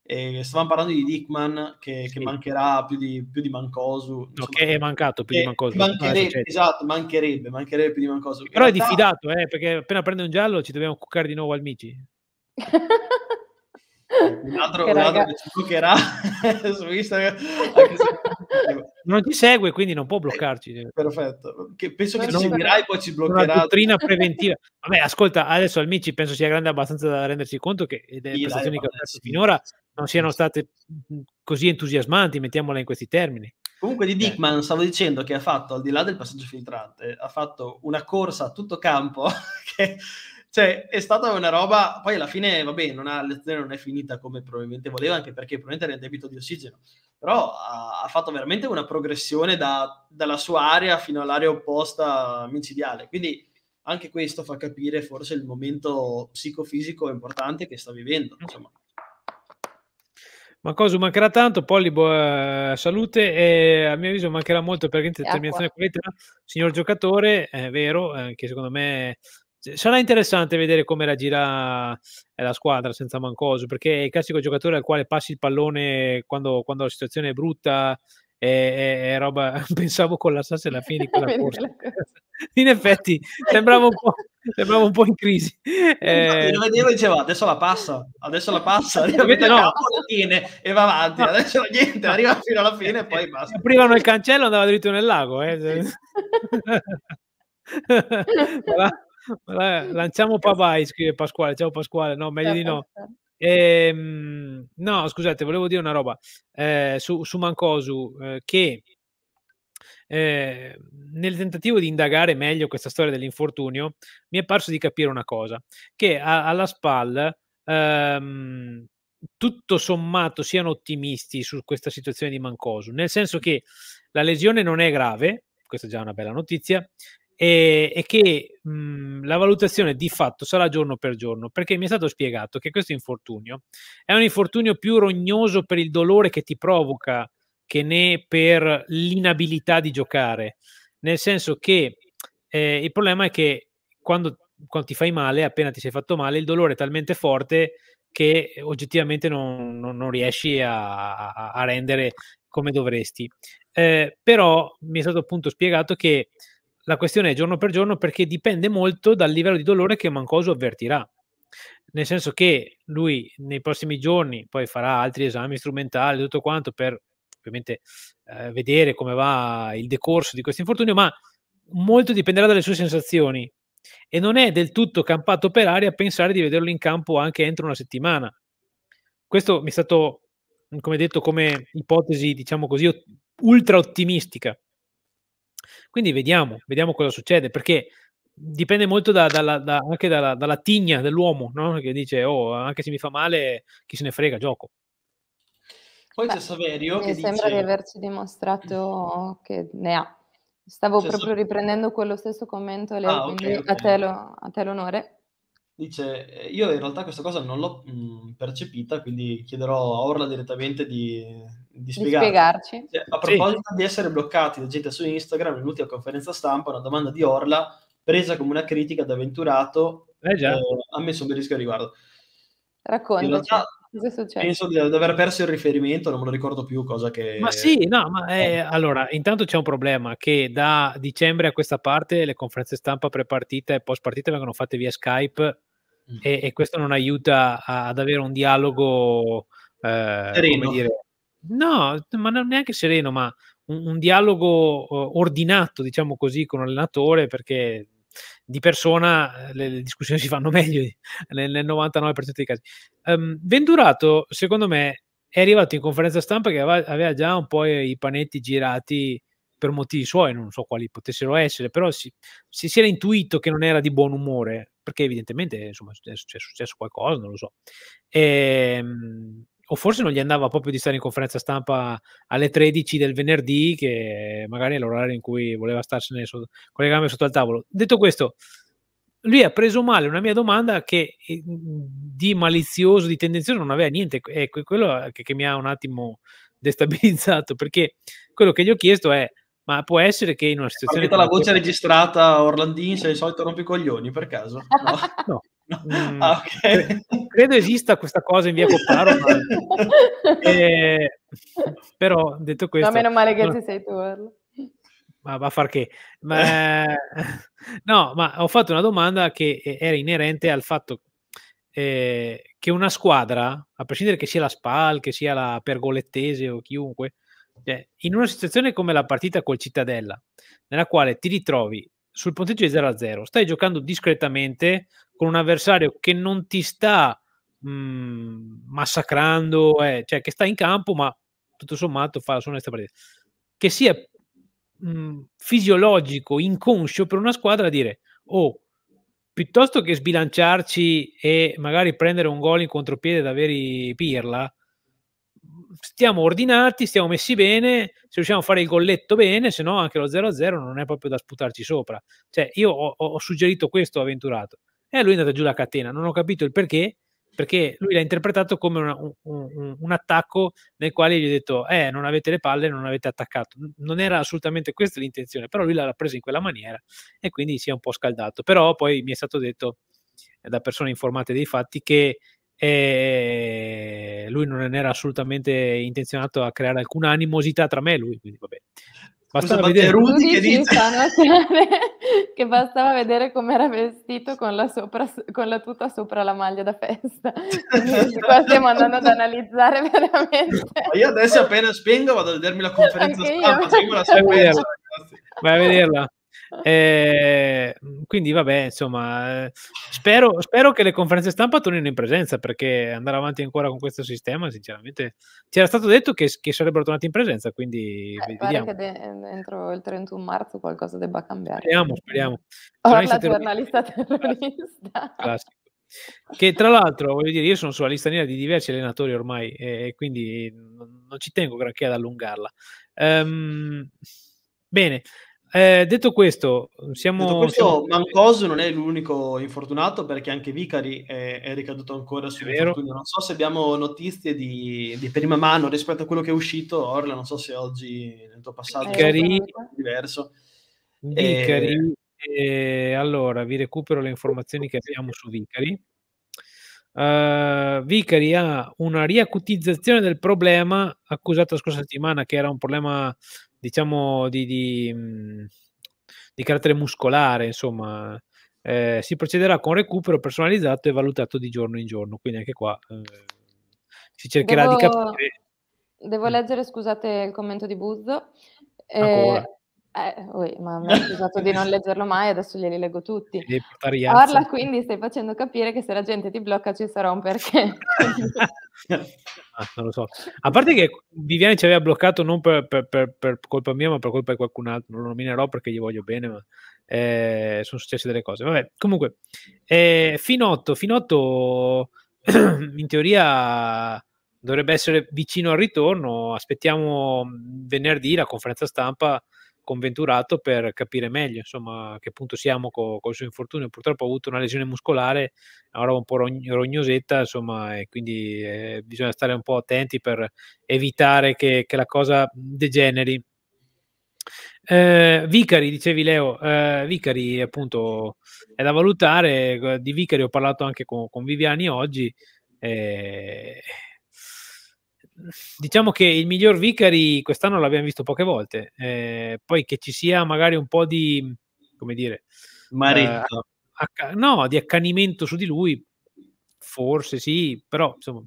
Speaker 3: E stavamo parlando di Dickman che, sì. che mancherà più di, più di Mancosu. No, che
Speaker 1: è mancato più di Mancosu. Mancherebbe, eh, esatto,
Speaker 3: mancherebbe, mancherebbe più di Mancosu. Però realtà... è
Speaker 1: diffidato, eh, perché appena prende un giallo ci dobbiamo cuccare di nuovo al Mici.
Speaker 3: un altro, che, un altro che ci bloccherà su Instagram
Speaker 1: non ti segue quindi non può eh, bloccarci perfetto che penso che non, ci seguirà e poi ci bloccherà una dottrina preventiva vabbè ascolta adesso Almici penso sia grande abbastanza da rendersi conto che le sì, prestazioni che ha fatto finora non siano state così entusiasmanti mettiamola in questi termini
Speaker 3: Comunque di eh. Dickman stavo dicendo che ha fatto, al di là del passaggio filtrante, ha fatto una corsa a tutto campo che cioè, è stata una roba. Poi alla fine, vabbè, non ha, lezione non è finita come probabilmente voleva, anche perché probabilmente era in debito di ossigeno. Però ha, ha fatto veramente una progressione da, dalla sua area fino all'area opposta micidiale. Quindi anche questo fa capire forse il momento psicofisico importante che sta vivendo. Insomma.
Speaker 1: Ma cosa mancherà tanto, Polibo, eh, salute, e a mio avviso mancherà molto perché in determinazione e qualità, signor giocatore, è vero, eh, che secondo me sarà interessante vedere come reagirà eh, la squadra senza Mancoso, perché è il classico giocatore al quale passi il pallone quando, quando la situazione è brutta e, roba, pensavo collassasse alla fine di quella corsa. In effetti sembrava un po', sembrava un po in crisi. Eh,
Speaker 3: eh lo diceva adesso la passa, adesso la passa, no. alla fine e va avanti, adesso niente, arriva fino alla fine e eh, poi basta.
Speaker 1: Aprivano il cancello andava dritto nel lago. Eh. Lanciamo Pavai, scrive Pasquale. Ciao Pasquale, no, meglio di no. Ehm, no, scusate, volevo dire una roba eh, su, su, Mancosu eh, che eh, nel tentativo di indagare meglio questa storia dell'infortunio mi è parso di capire una cosa, che a, alla SPAL ehm, tutto sommato siano ottimisti su questa situazione di Mancosu, nel senso che la lesione non è grave, questa è già una bella notizia, e, e che mh, mhmm, la valutazione di fatto sarà giorno per giorno, perché mi è stato spiegato che questo infortunio è un infortunio più rognoso per il dolore che ti provoca che né per l'inabilità di giocare, nel senso che eh, il problema è che quando, quando ti fai male, appena ti sei fatto male, il dolore è talmente forte che oggettivamente non, non, non riesci a, a, rendere come dovresti. Eh, però mi è stato appunto spiegato che la questione è giorno per giorno perché dipende molto dal livello di dolore che Mancoso avvertirà. Nel senso che lui nei prossimi giorni poi farà altri esami strumentali, tutto quanto per ovviamente eh, vedere come va il decorso di questo infortunio, ma molto dipenderà dalle sue sensazioni e non è del tutto campato per aria pensare di vederlo in campo anche entro una settimana. Questo mi è stato, come detto, come ipotesi, diciamo così, ultra ottimistica. Quindi vediamo, vediamo cosa succede, perché dipende molto da, da, da, anche dalla, dalla, tigna dell'uomo, no? che dice, oh, anche se mi fa male, chi se ne frega, gioco.
Speaker 3: Poi Beh, c'è Saverio. Mi sembra dice... di averci
Speaker 2: dimostrato che ne ha. Stavo c'è proprio Saverio. riprendendo quello stesso commento, Leo, ah, quindi okay, okay. A, te lo, a te l'onore.
Speaker 3: Dice, eh, io in realtà questa cosa non l'ho mh, mm, percepita, quindi chiederò a Orla direttamente di, di, spiegare. di spiegarci. Cioè, a proposito sì. di essere bloccati da gente su Instagram, nell'ultima conferenza stampa, una domanda di Orla, presa come una critica da Venturato, eh Eh,
Speaker 1: ha messo un bel rischio a riguardo.
Speaker 2: Raccontaci. Penso di,
Speaker 1: aver perso il riferimento, non me lo ricordo più cosa che... Ma sì, no, ma è, eh, eh. allora, intanto c'è un problema che da dicembre a questa parte le conferenze stampa pre-partita e post-partita vengono fatte via Skype e, e, questo non aiuta a, ad avere un dialogo eh, sereno. Dire, no, ma non neanche sereno, ma un, un dialogo uh, ordinato, diciamo così, con l'allenatore perché di persona eh, le, le, discussioni si fanno meglio nel, nel 99% dei casi. Um, Venturato, secondo me, è arrivato in conferenza stampa che aveva, aveva già un po' i panetti girati per motivi suoi, non so quali potessero essere, però si, si, si, era intuito che non era di buon umore, perché evidentemente insomma, è successo qualcosa, non lo so. E, ehm, o forse non gli andava proprio di stare in conferenza stampa alle 13 del venerdì, che magari è l'orario in cui voleva starsene so- con le gambe sotto al tavolo. Detto questo, lui ha preso male una mia domanda che eh, di malizioso, di tendenzioso non aveva niente, è ecco, quello che, che mi ha un attimo destabilizzato, perché quello che gli ho chiesto è ma può essere che in una situazione... Avete la voce quella... registrata
Speaker 3: Orlandin, sei il solito rompicoglioni per caso?
Speaker 1: No. no. Mm, ah, okay. Credo esista questa cosa in via Copparo, ma... eh, però detto questo... No, meno male che no. ci
Speaker 2: sei tu, Orla
Speaker 1: ma va a far che. Ma, eh. no, ma ho fatto una domanda che eh, era inerente al fatto eh, che una squadra, a prescindere che sia la SPAL, che sia la Pergolettese o chiunque, cioè, in una situazione come la partita col Cittadella, nella quale ti ritrovi sul punteggio di 0-0, stai giocando discretamente con un avversario che non ti sta mh, mhmm, massacrando, eh, cioè che sta in campo, ma tutto sommato fa la sua onesta partita. Che sia mh, mhmm, fisiologico, inconscio per una squadra dire, oh, piuttosto che sbilanciarci e magari prendere un gol in contropiede da veri Pirla, stiamo ordinati, stiamo messi bene, se riusciamo a fare il golletto bene, se no anche lo 0-0 non è proprio da sputarci sopra. Cioè, io ho, ho suggerito questo a Venturato e lui è andato giù la catena, non ho capito il perché, perché lui l'ha interpretato come una, un, un, un, attacco nel quale gli ho detto, eh, non avete le palle, non avete attaccato. Non era assolutamente questa l'intenzione, però lui l'ha presa in quella maniera e quindi si è un po' scaldato. Però poi mi è stato detto eh, da persone informate dei fatti che e lui non era assolutamente intenzionato a creare alcuna animosità tra me e lui, quindi vabbè. Bastava vedere Rudy che, dice...
Speaker 2: che bastava vedere come era vestito con la, sopra, con la, tuta sopra la maglia da festa. Quindi qua stiamo andando ad analizzare veramente. io adesso
Speaker 3: appena spengo vado a vedermi la conferenza
Speaker 1: stampa, vai a vederla. Eh, quindi vabbè, insomma, ehm, spero, spero, che le conferenze stampa tornino in presenza perché andare avanti ancora con questo sistema, sinceramente, c'era stato detto che, che sarebbero tornati in presenza, quindi eh, vediamo. che
Speaker 2: de- entro il 31 marzo qualcosa debba cambiare. Speriamo,
Speaker 1: speriamo. Orla
Speaker 2: giornalista terrorista.
Speaker 1: Classico. Che tra l'altro, voglio dire, io sono sulla lista nera di diversi allenatori ormai e, quindi non, non, ci tengo granché ad allungarla. Um, bene, eh, detto questo, siamo... Detto questo, Mancos non è l'unico infortunato perché anche Vicari
Speaker 3: è, è ricaduto ancora su infortunio. Non so se abbiamo notizie di, di, prima mano rispetto a quello che è uscito, Orla, non so se oggi nel tuo passato eh, Vicari... è diverso.
Speaker 1: Vicari, eh... allora vi recupero le informazioni che abbiamo su Vicari. Uh, Vicari ha una riacutizzazione del problema accusato la scorsa settimana che era un problema diciamo, di, di, mhmm, di carattere muscolare, insomma, eh, si procederà con recupero personalizzato e valutato di giorno in giorno. Quindi anche qua eh, si cercherà devo, di capire.
Speaker 2: Devo mm. leggere, scusate, il commento di Buzzo. Eh, eh, ui, ma mi ha accusato di non leggerlo mai, adesso glieli leggo tutti.
Speaker 1: Parla
Speaker 2: quindi stai facendo capire che se la gente ti blocca ci sarà un perché.
Speaker 1: ah, non lo so. A parte che Viviani ci aveva bloccato non per, per, per, per, colpa mia, ma per colpa di qualcun altro. Non lo nominerò perché gli voglio bene, ma eh, sono successe delle cose. Vabbè, comunque, eh, Finotto, Finotto in teoria dovrebbe essere vicino al ritorno. Aspettiamo mm, venerdì la conferenza stampa conventurato per capire meglio insomma a che punto siamo co- col suo infortunio purtroppo ha avuto una lesione muscolare una un po' rog- rognosetta insomma e quindi eh, bisogna stare un po' attenti per evitare che, che la cosa degeneri eh, Vicari, dicevi Leo, eh, Vicari appunto è da valutare, di Vicari ho parlato anche con, con Viviani oggi, eh, diciamo che il miglior Vicari quest'anno l'abbiamo visto poche volte, eh, poi che ci sia magari un po' di, come dire, Maretto. Eh, no, di accanimento su di lui, forse sì, però insomma...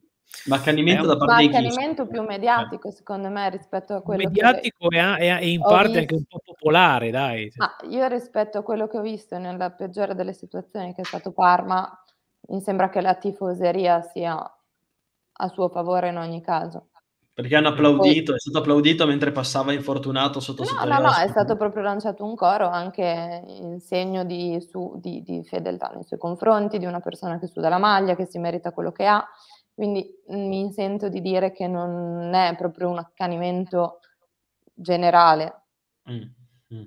Speaker 1: Ma accanimento da parte di accanimento
Speaker 2: più mediatico, secondo me, rispetto a quello mediatico che... Mediatico e in parte visto. anche
Speaker 1: un po' popolare, dai. Ma
Speaker 2: io rispetto a quello che ho visto nella peggiore delle situazioni che è stato Parma, mi sembra che la tifoseria sia a suo favore in ogni caso.
Speaker 3: Perché hanno applaudito, Poi... è stato applaudito mentre passava infortunato sotto No, no, no, è stato
Speaker 2: proprio lanciato un coro anche in segno di, su, di, di fedeltà nei suoi confronti, di una persona che suda la maglia, che si merita quello che ha. Quindi mm, mi sento di dire che non è proprio un accanimento generale.
Speaker 1: Mm, mm.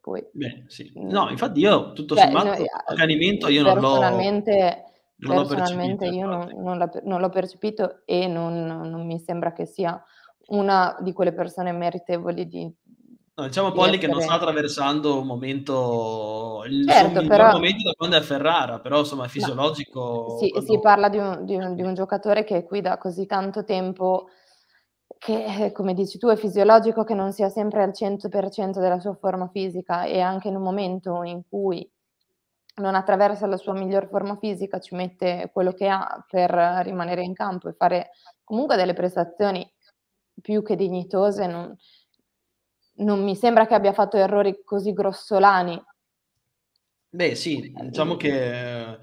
Speaker 3: Poi, Beh, sì. Mm, no, infatti io tutto cioè, sommato noi, accanimento io non l'ho...
Speaker 2: Personalmente
Speaker 3: non Personalmente
Speaker 2: io non, non, la, non, l'ho percepito e non, non, mi sembra che sia una di quelle persone meritevoli di...
Speaker 3: No, diciamo di Polly essere... che non sta attraversando un momento, il, certo, il però... momento da quando è a Ferrara, però insomma è fisiologico.
Speaker 1: No, si,
Speaker 2: quando... si, parla di un, di, un, di un giocatore che è qui da così tanto tempo che, come dici tu, è fisiologico che non sia sempre al 100% della sua forma fisica e anche in un momento in cui non attraversa la sua miglior forma fisica, ci mette quello che ha per rimanere in campo e fare comunque delle prestazioni più che dignitose. Non, non mi sembra che abbia fatto errori così grossolani. Beh, sì,
Speaker 3: diciamo che eh,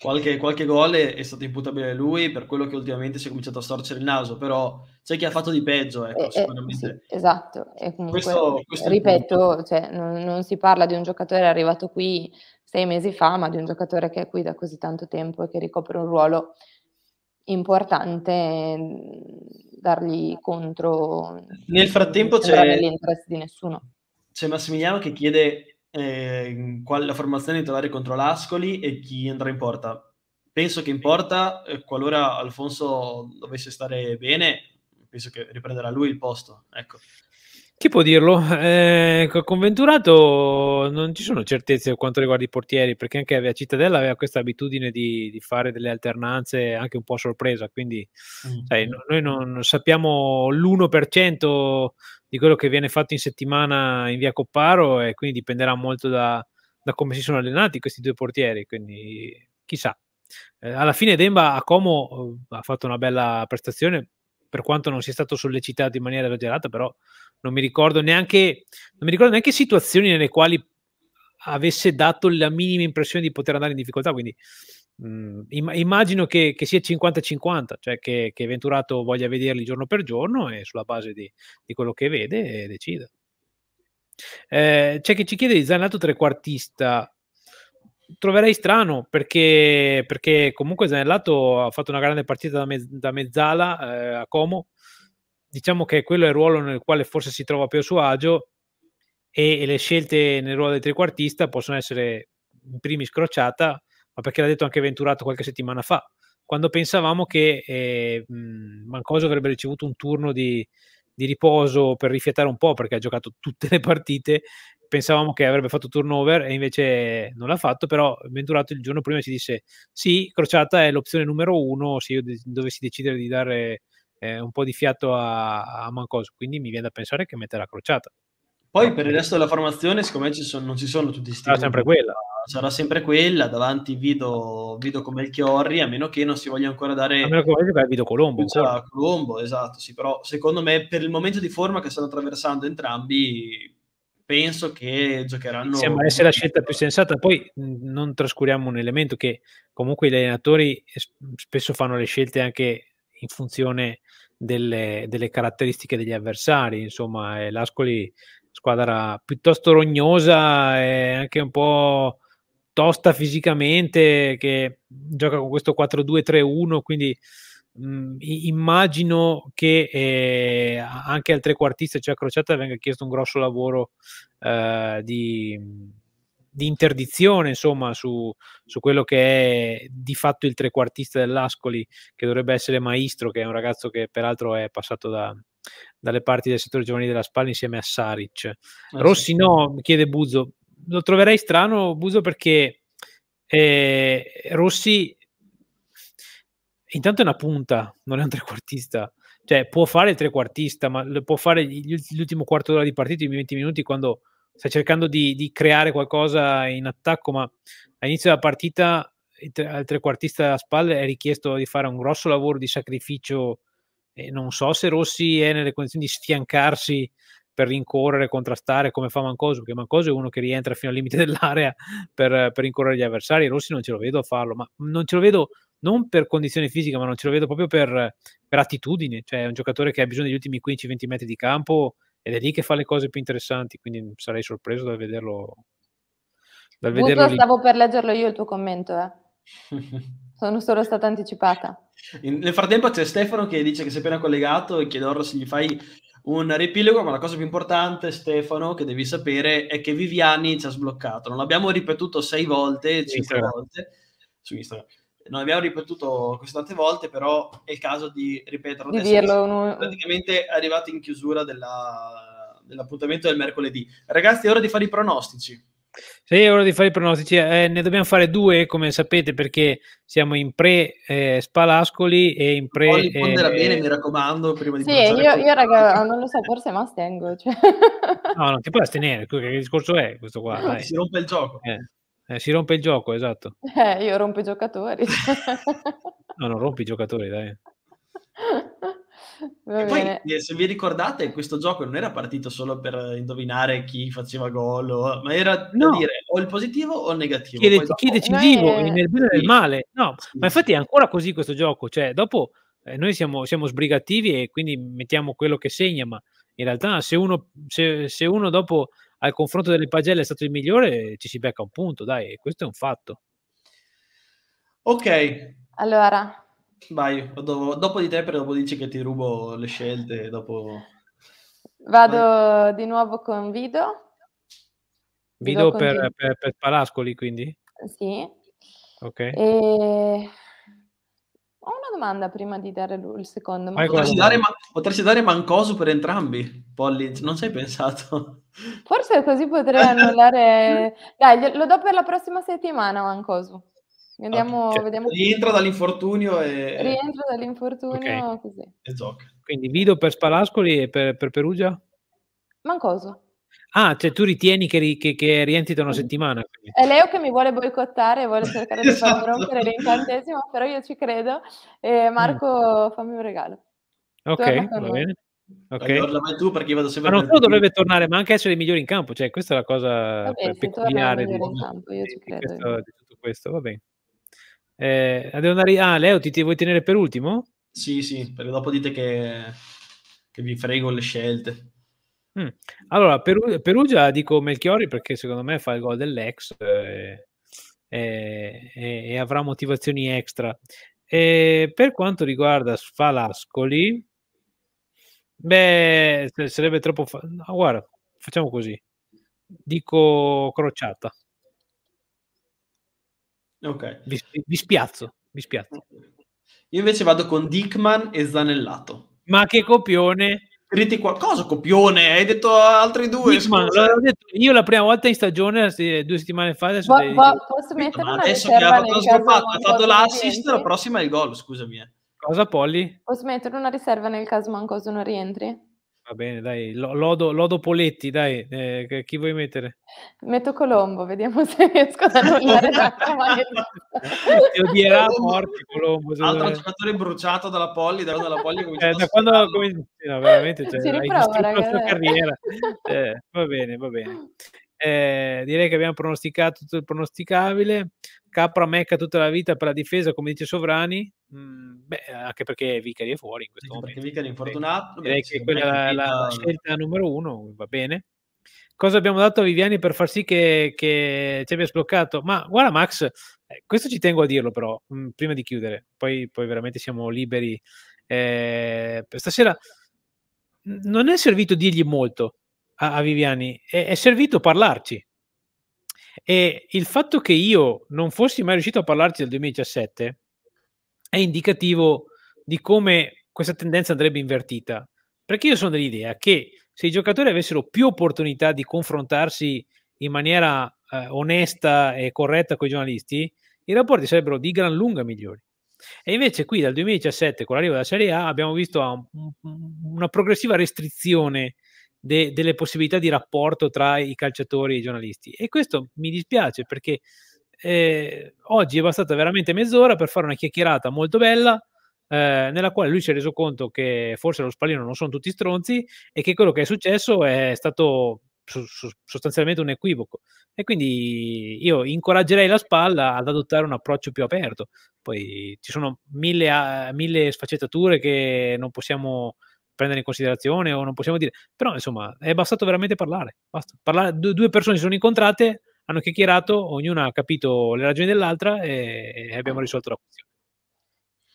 Speaker 3: qualche, qualche gol è, stato imputabile a lui per quello che ultimamente si è cominciato a storcere il naso, però c'è chi ha fatto di peggio, eh, ecco, eh, sicuramente.
Speaker 2: Sì, esatto, e comunque, questo, questo ripeto, cioè, non, non si parla di un giocatore arrivato qui sei mesi fa, ma di un giocatore che è qui da così tanto tempo e che ricopre un ruolo importante ehm, dargli contro. Nel frattempo c'è nell'interesse di nessuno.
Speaker 3: C'è Massimiliano che chiede eh, qual la formazione di trovare contro l'Ascoli e chi andrà in porta. Penso che in porta, eh, qualora Alfonso dovesse stare bene, penso che riprenderà lui il posto. Ecco.
Speaker 1: Chi può dirlo? Eh, con Venturato non ci sono certezze per quanto riguarda i portieri, perché anche la Cittadella aveva questa abitudine di, di, fare delle alternanze anche un po' a sorpresa, quindi mm. sai, no, noi non sappiamo l'1% di quello che viene fatto in settimana in via Copparo e quindi dipenderà molto da, da come si sono allenati questi due portieri, quindi chissà. Eh, alla fine Demba a Como eh, ha fatto una bella prestazione, per quanto non sia stato sollecitato in maniera esagerata, però non mi ricordo neanche, non mi ricordo neanche situazioni nelle quali avesse dato la minima impressione di poter andare in difficoltà, quindi mh, mm, immagino che, che sia 50-50, cioè che, che, Venturato voglia vederli giorno per giorno e sulla base di, di quello che vede eh, decida. Eh, c'è chi ci chiede di Zanato trequartista, troverei strano perché, perché comunque Zanellato ha fatto una grande partita da, mez- da mezzala eh, a Como diciamo che quello è il ruolo nel quale forse si trova più a suo agio e, e le scelte nel ruolo del trequartista possono essere in primis crociata, ma perché l'ha detto anche Venturato qualche settimana fa, quando pensavamo che eh, mhmm, Mancoso avrebbe ricevuto un turno di, di riposo per rifiatare un po' perché ha giocato tutte le partite pensavamo che avrebbe fatto turnover e invece non l'ha fatto, però Venturato il giorno prima ci disse sì, crociata è l'opzione numero uno se io de- dovessi decidere di dare eh, un po' di fiato a, a Mancoso, quindi mi viene da pensare che metterà crociata. Poi per il resto della
Speaker 3: formazione, siccome ci sono, non ci sono tutti i stili. Sarà sempre quella. Sarà sempre
Speaker 1: quella, davanti Vido, Vido come il
Speaker 3: Chiorri, a meno che non si voglia ancora dare... A meno
Speaker 1: che voglia Vido Colombo.
Speaker 3: Colombo, esatto, sì, però secondo me per il momento di forma che stanno attraversando entrambi, penso che giocheranno... Sembra essere la scelta
Speaker 1: più sensata, poi non trascuriamo un elemento che comunque gli allenatori spesso fanno le scelte anche in funzione delle, delle caratteristiche degli avversari. Insomma, l'Ascoli squadra piuttosto rognosa e anche un po' tosta fisicamente che gioca con questo 4-2-3-1 quindi mh, mhmm, immagino che eh, anche al trequartista cioè a Crociata venga chiesto un grosso lavoro eh, di, di interdizione insomma su, su, quello che è di fatto il trequartista dell'Ascoli che dovrebbe essere Maestro che è un ragazzo che peraltro è passato da, dalle parti del settore giovanile della Spalla insieme a Saric ah, Rossi sì. no, chiede Buzzo lo troverei strano Buzzo perché eh, Rossi intanto è una punta non è un trequartista cioè può fare il trequartista ma può fare gli, l'ultimo quarto d'ora di partita i 20 minuti quando sta cercando di, di creare qualcosa in attacco, ma all'inizio della partita al trequartista a spalle è richiesto di fare un grosso lavoro di sacrificio e non so se Rossi è nelle condizioni di sfiancarsi per rincorrere, contrastare come fa Mancoso, perché Mancoso è uno che rientra fino al limite dell'area per, per rincorrere gli avversari, Rossi non ce lo vedo a farlo, ma non ce lo vedo non per condizione fisica, ma non ce lo vedo proprio per, per attitudine, cioè è un giocatore che ha bisogno degli ultimi 15-20 metri di campo ed è lì che fa le cose più interessanti, quindi mhmm, sarei sorpreso dal vederlo. Dal Busto, vederlo
Speaker 2: stavo per leggerlo io il tuo commento, eh. sono solo stata anticipata.
Speaker 3: In, nel frattempo c'è Stefano che dice che si è appena collegato e chiede ora se gli fai un riepilogo, ma la cosa più importante, Stefano, che devi sapere è che Viviani ci ha sbloccato. Non l'abbiamo ripetuto sei volte, cinque volte su Instagram non abbiamo ripetuto questo tante volte, però è il caso di ripeterlo. Di dirlo, Praticamente è arrivato in chiusura della, dell'appuntamento del mercoledì. Ragazzi, è ora di fare i pronostici.
Speaker 1: Sì, è ora di fare i pronostici. Eh, ne dobbiamo fare due, come sapete, perché siamo in pre-Spalascoli eh, e in pre... Poi eh, bene, mi
Speaker 3: raccomando, prima di Sì, io, io
Speaker 2: raga, non lo so, forse mi astengo. Cioè.
Speaker 1: No, non ti puoi astenere, che discorso è questo qua? No, si rompe il gioco. Eh. Eh, si rompe il gioco, esatto.
Speaker 2: Eh, io rompo i giocatori.
Speaker 1: no, non rompi i giocatori, dai.
Speaker 2: poi,
Speaker 1: eh, se
Speaker 3: vi ricordate, questo gioco non era partito solo per indovinare chi faceva gol, ma era
Speaker 1: no. da dire o il positivo o il negativo. Chi, dopo... chi è, decisivo è... Eh. nel bene sì. del male. No, sì. ma infatti è ancora così questo gioco. Cioè, dopo eh, noi siamo, siamo, sbrigativi e quindi mettiamo quello che segna, ma in realtà se uno, se, se uno dopo al confronto delle pagelle è stato il migliore, ci si becca un punto, dai, questo è un fatto. Ok.
Speaker 2: Allora.
Speaker 3: Vai, dopo, dopo di te, però dopo dici che ti rubo le scelte,
Speaker 1: dopo... Vado
Speaker 2: Vai. di nuovo con Vido.
Speaker 1: Vido per, per, per Parascoli, quindi? Sì. Ok.
Speaker 2: E domanda prima di dare il secondo. Ma potresti, dare, ma,
Speaker 1: potresti dare
Speaker 3: Mancosu per entrambi, Polly, non ci hai pensato?
Speaker 2: Forse così potrei annullare... Dai, lo do per la prossima settimana Mancosu. Vediamo, okay. vediamo Rientra
Speaker 1: dall'infortunio e...
Speaker 2: Rientra dall'infortunio okay.
Speaker 1: così. E gioca. Quindi Vido per Spalascoli e per, per Perugia? Mancosu. Ah, cioè tu ritieni che, che, che rientri da una settimana? Quindi.
Speaker 2: È Leo che mi vuole boicottare, e vuole cercare di far esatto. rompere l'incantesimo, però io ci credo. E mm. Marco, mm. fammi un regalo.
Speaker 1: Ok, va bene. Okay. Mai tu
Speaker 3: perché io vado sempre ma non solo dovrebbe
Speaker 1: tornare, ma anche essere il migliore in campo. Cioè, questa è la cosa Vabbè, cioè, peculiare di, campo, io ci credo. questo, di tutto questo. Va bene. Eh, andare... Ah, Leo, ti, ti, vuoi tenere per ultimo? Sì, sì, perché dopo dite che, che
Speaker 3: vi frego le scelte.
Speaker 1: Mh. Allora Peru Perugia dico Melchiori perché secondo me fa il gol dell'ex, ehm, e eh, e e avrà motivazioni extra. Ehm, per quanto riguarda Sfalascoli beh, sarebbe troppo fa no guarda, facciamo così, dico Crociata. Ok. Vi vi spiazzo, vi
Speaker 3: spiazzo. Io invece vado con Dickman e Zanellato. Ma che copione!
Speaker 1: scritti qualcosa, copione, hai detto altri due. Nickman, io la prima volta in stagione, due settimane fa, adesso, bo, bo,
Speaker 2: posso mettere una adesso che ha fatto, cioè, fatto, ha fatto l'assist,
Speaker 1: la prossima è il gol, scusami. Eh. Cosa Polly?
Speaker 2: Posso mettere una riserva nel caso Mancoso non rientri?
Speaker 1: Va bene, dai, lodo, lodo Poletti, dai, eh, chi vuoi mettere?
Speaker 2: Metto Colombo, vediamo se riesco ad annullare
Speaker 1: Ti odierà a morte Colombo. Altro dove...
Speaker 3: giocatore bruciato dalla Polli, da, dalla Polli eh, da quando
Speaker 1: come... No, veramente, cioè, riprova, hai distrutto la sua carriera. Eh, va bene, va bene. Eh, direi che abbiamo pronosticato tutto il pronosticabile. Capra Mecca tutta la vita per la difesa, come dice Sovrani. Mm, beh, anche perché Vicari è fuori in questo perché momento. Perché Vicari è infortunato. Direi beh, che quella è la, la, scelta numero uno, va bene. Cosa abbiamo dato a Viviani per far sì che, che ci abbia sbloccato? Ma guarda Max, eh, questo ci tengo a dirlo però, mh, mm, prima di chiudere, poi, poi veramente siamo liberi. Eh, stasera non è servito dirgli molto, a, a Viviani, è, è, servito parlarci. E il fatto che io non fossi mai riuscito a parlarci del 2017 è indicativo di come questa tendenza andrebbe invertita. Perché io sono dell'idea che se i giocatori avessero più opportunità di confrontarsi in maniera eh, onesta e corretta con i giornalisti, i rapporti sarebbero di gran lunga migliori. E invece qui dal 2017, con l'arrivo della Serie A, abbiamo visto una progressiva restrizione de- delle possibilità di rapporto tra i calciatori e i giornalisti. E questo mi dispiace perché eh, oggi è bastata veramente mezz'ora per fare una chiacchierata molto bella. Eh, nella quale lui si è reso conto che forse lo Spallino non sono tutti stronzi e che quello che è successo è stato sostanzialmente un equivoco. E quindi io incoraggerei la spalla ad adottare un approccio più aperto. Poi ci sono mille, mille sfaccettature che non possiamo prendere in considerazione o non possiamo dire, però insomma è bastato veramente parlare, basta. Parlare, due, due persone si sono incontrate, hanno chiacchierato, ognuna ha capito le ragioni dell'altra e, e abbiamo ah. risolto la questione.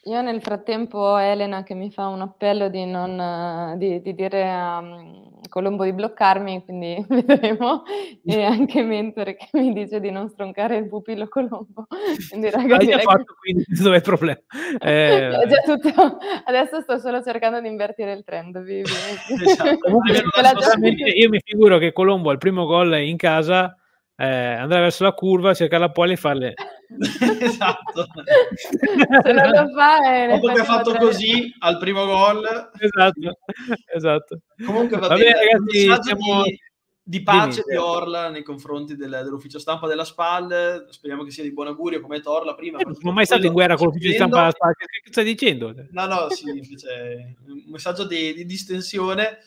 Speaker 2: Io nel frattempo ho Elena che mi fa un appello di, non, eh, di, di dire a ehm, Colombo di bloccarmi, quindi vedremo, e anche Mentore che mi dice di non stroncare il pupillo Colombo. Quindi raga, Hai fatto, che...
Speaker 1: quindi dove è il problema. Eh...
Speaker 2: tutto... Adesso sto solo cercando di invertire il trend. Vi,
Speaker 1: esatto. Comunque, io mi figuro che Colombo al primo gol in casa eh, andrà verso la curva, cercare la pole e farle... esatto.
Speaker 2: Se non lo fa, eh, dopo che ha fatto tre. così
Speaker 1: al primo gol. Esatto, esatto. Comunque va, va bene, ragazzi, siamo... di, di, pace Dimmi. di Orla
Speaker 3: nei confronti del, dell'ufficio stampa della SPAL. Speriamo che sia di buon augurio, come detto Orla prima. Eh, non
Speaker 1: sono mai stato in guerra con l'ufficio dicendo... stampa della SPAL. Che stai dicendo?
Speaker 3: No, no, sì, invece un messaggio di, di distensione.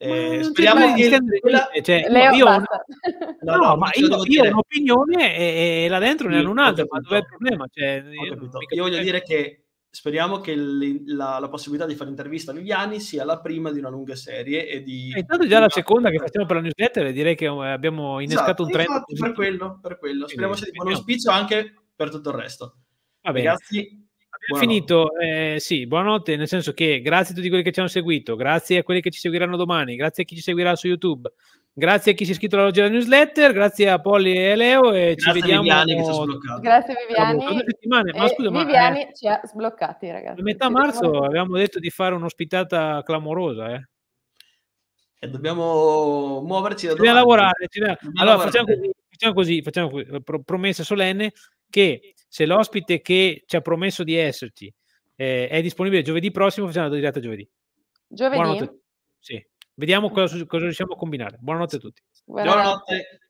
Speaker 1: Eh, speriamo di quella... cioè, no, no, ma io, io ho un'opinione e, e là dentro ne hanno un'altra, ma dov'è il problema? Cioè, io, io voglio dire
Speaker 3: che speriamo che la-, la, possibilità di fare intervista a Viviani sia la prima di una lunga serie e di...
Speaker 1: E eh, intanto già la seconda che facciamo per la newsletter direi che eh, abbiamo innescato esatto, un trend. per
Speaker 3: quello, per quello. Speriamo sia di buon auspicio anche per tutto il resto.
Speaker 1: Ragazzi, buonanotte. finito, eh, sì, buonanotte, nel senso che grazie a tutti quelli che ci hanno seguito, grazie a quelli che ci seguiranno domani, grazie a chi ci seguirà su YouTube, grazie a chi si è iscritto alla loggia della newsletter, grazie a Polly e Leo e grazie ci vediamo. Viviani che ci ha Grazie Viviani. Dopo, settimane. Ma eh, scusa, eh, Viviani eh,
Speaker 2: ci ha sbloccati, ragazzi. A metà marzo
Speaker 1: avevamo detto di fare un'ospitata clamorosa, eh. E dobbiamo muoverci da dobbiamo lavorare. Dobbiamo allora, lavorare. Facciamo, così, facciamo così, facciamo promessa solenne che se l'ospite che ci ha promesso di esserci eh, è disponibile giovedì prossimo, facciamo la diretta giovedì.
Speaker 2: Giovedì?
Speaker 1: Sì. Vediamo mm. cosa, cosa riusciamo a combinare. Buonanotte a tutti. Buonanotte.
Speaker 2: Buonanotte.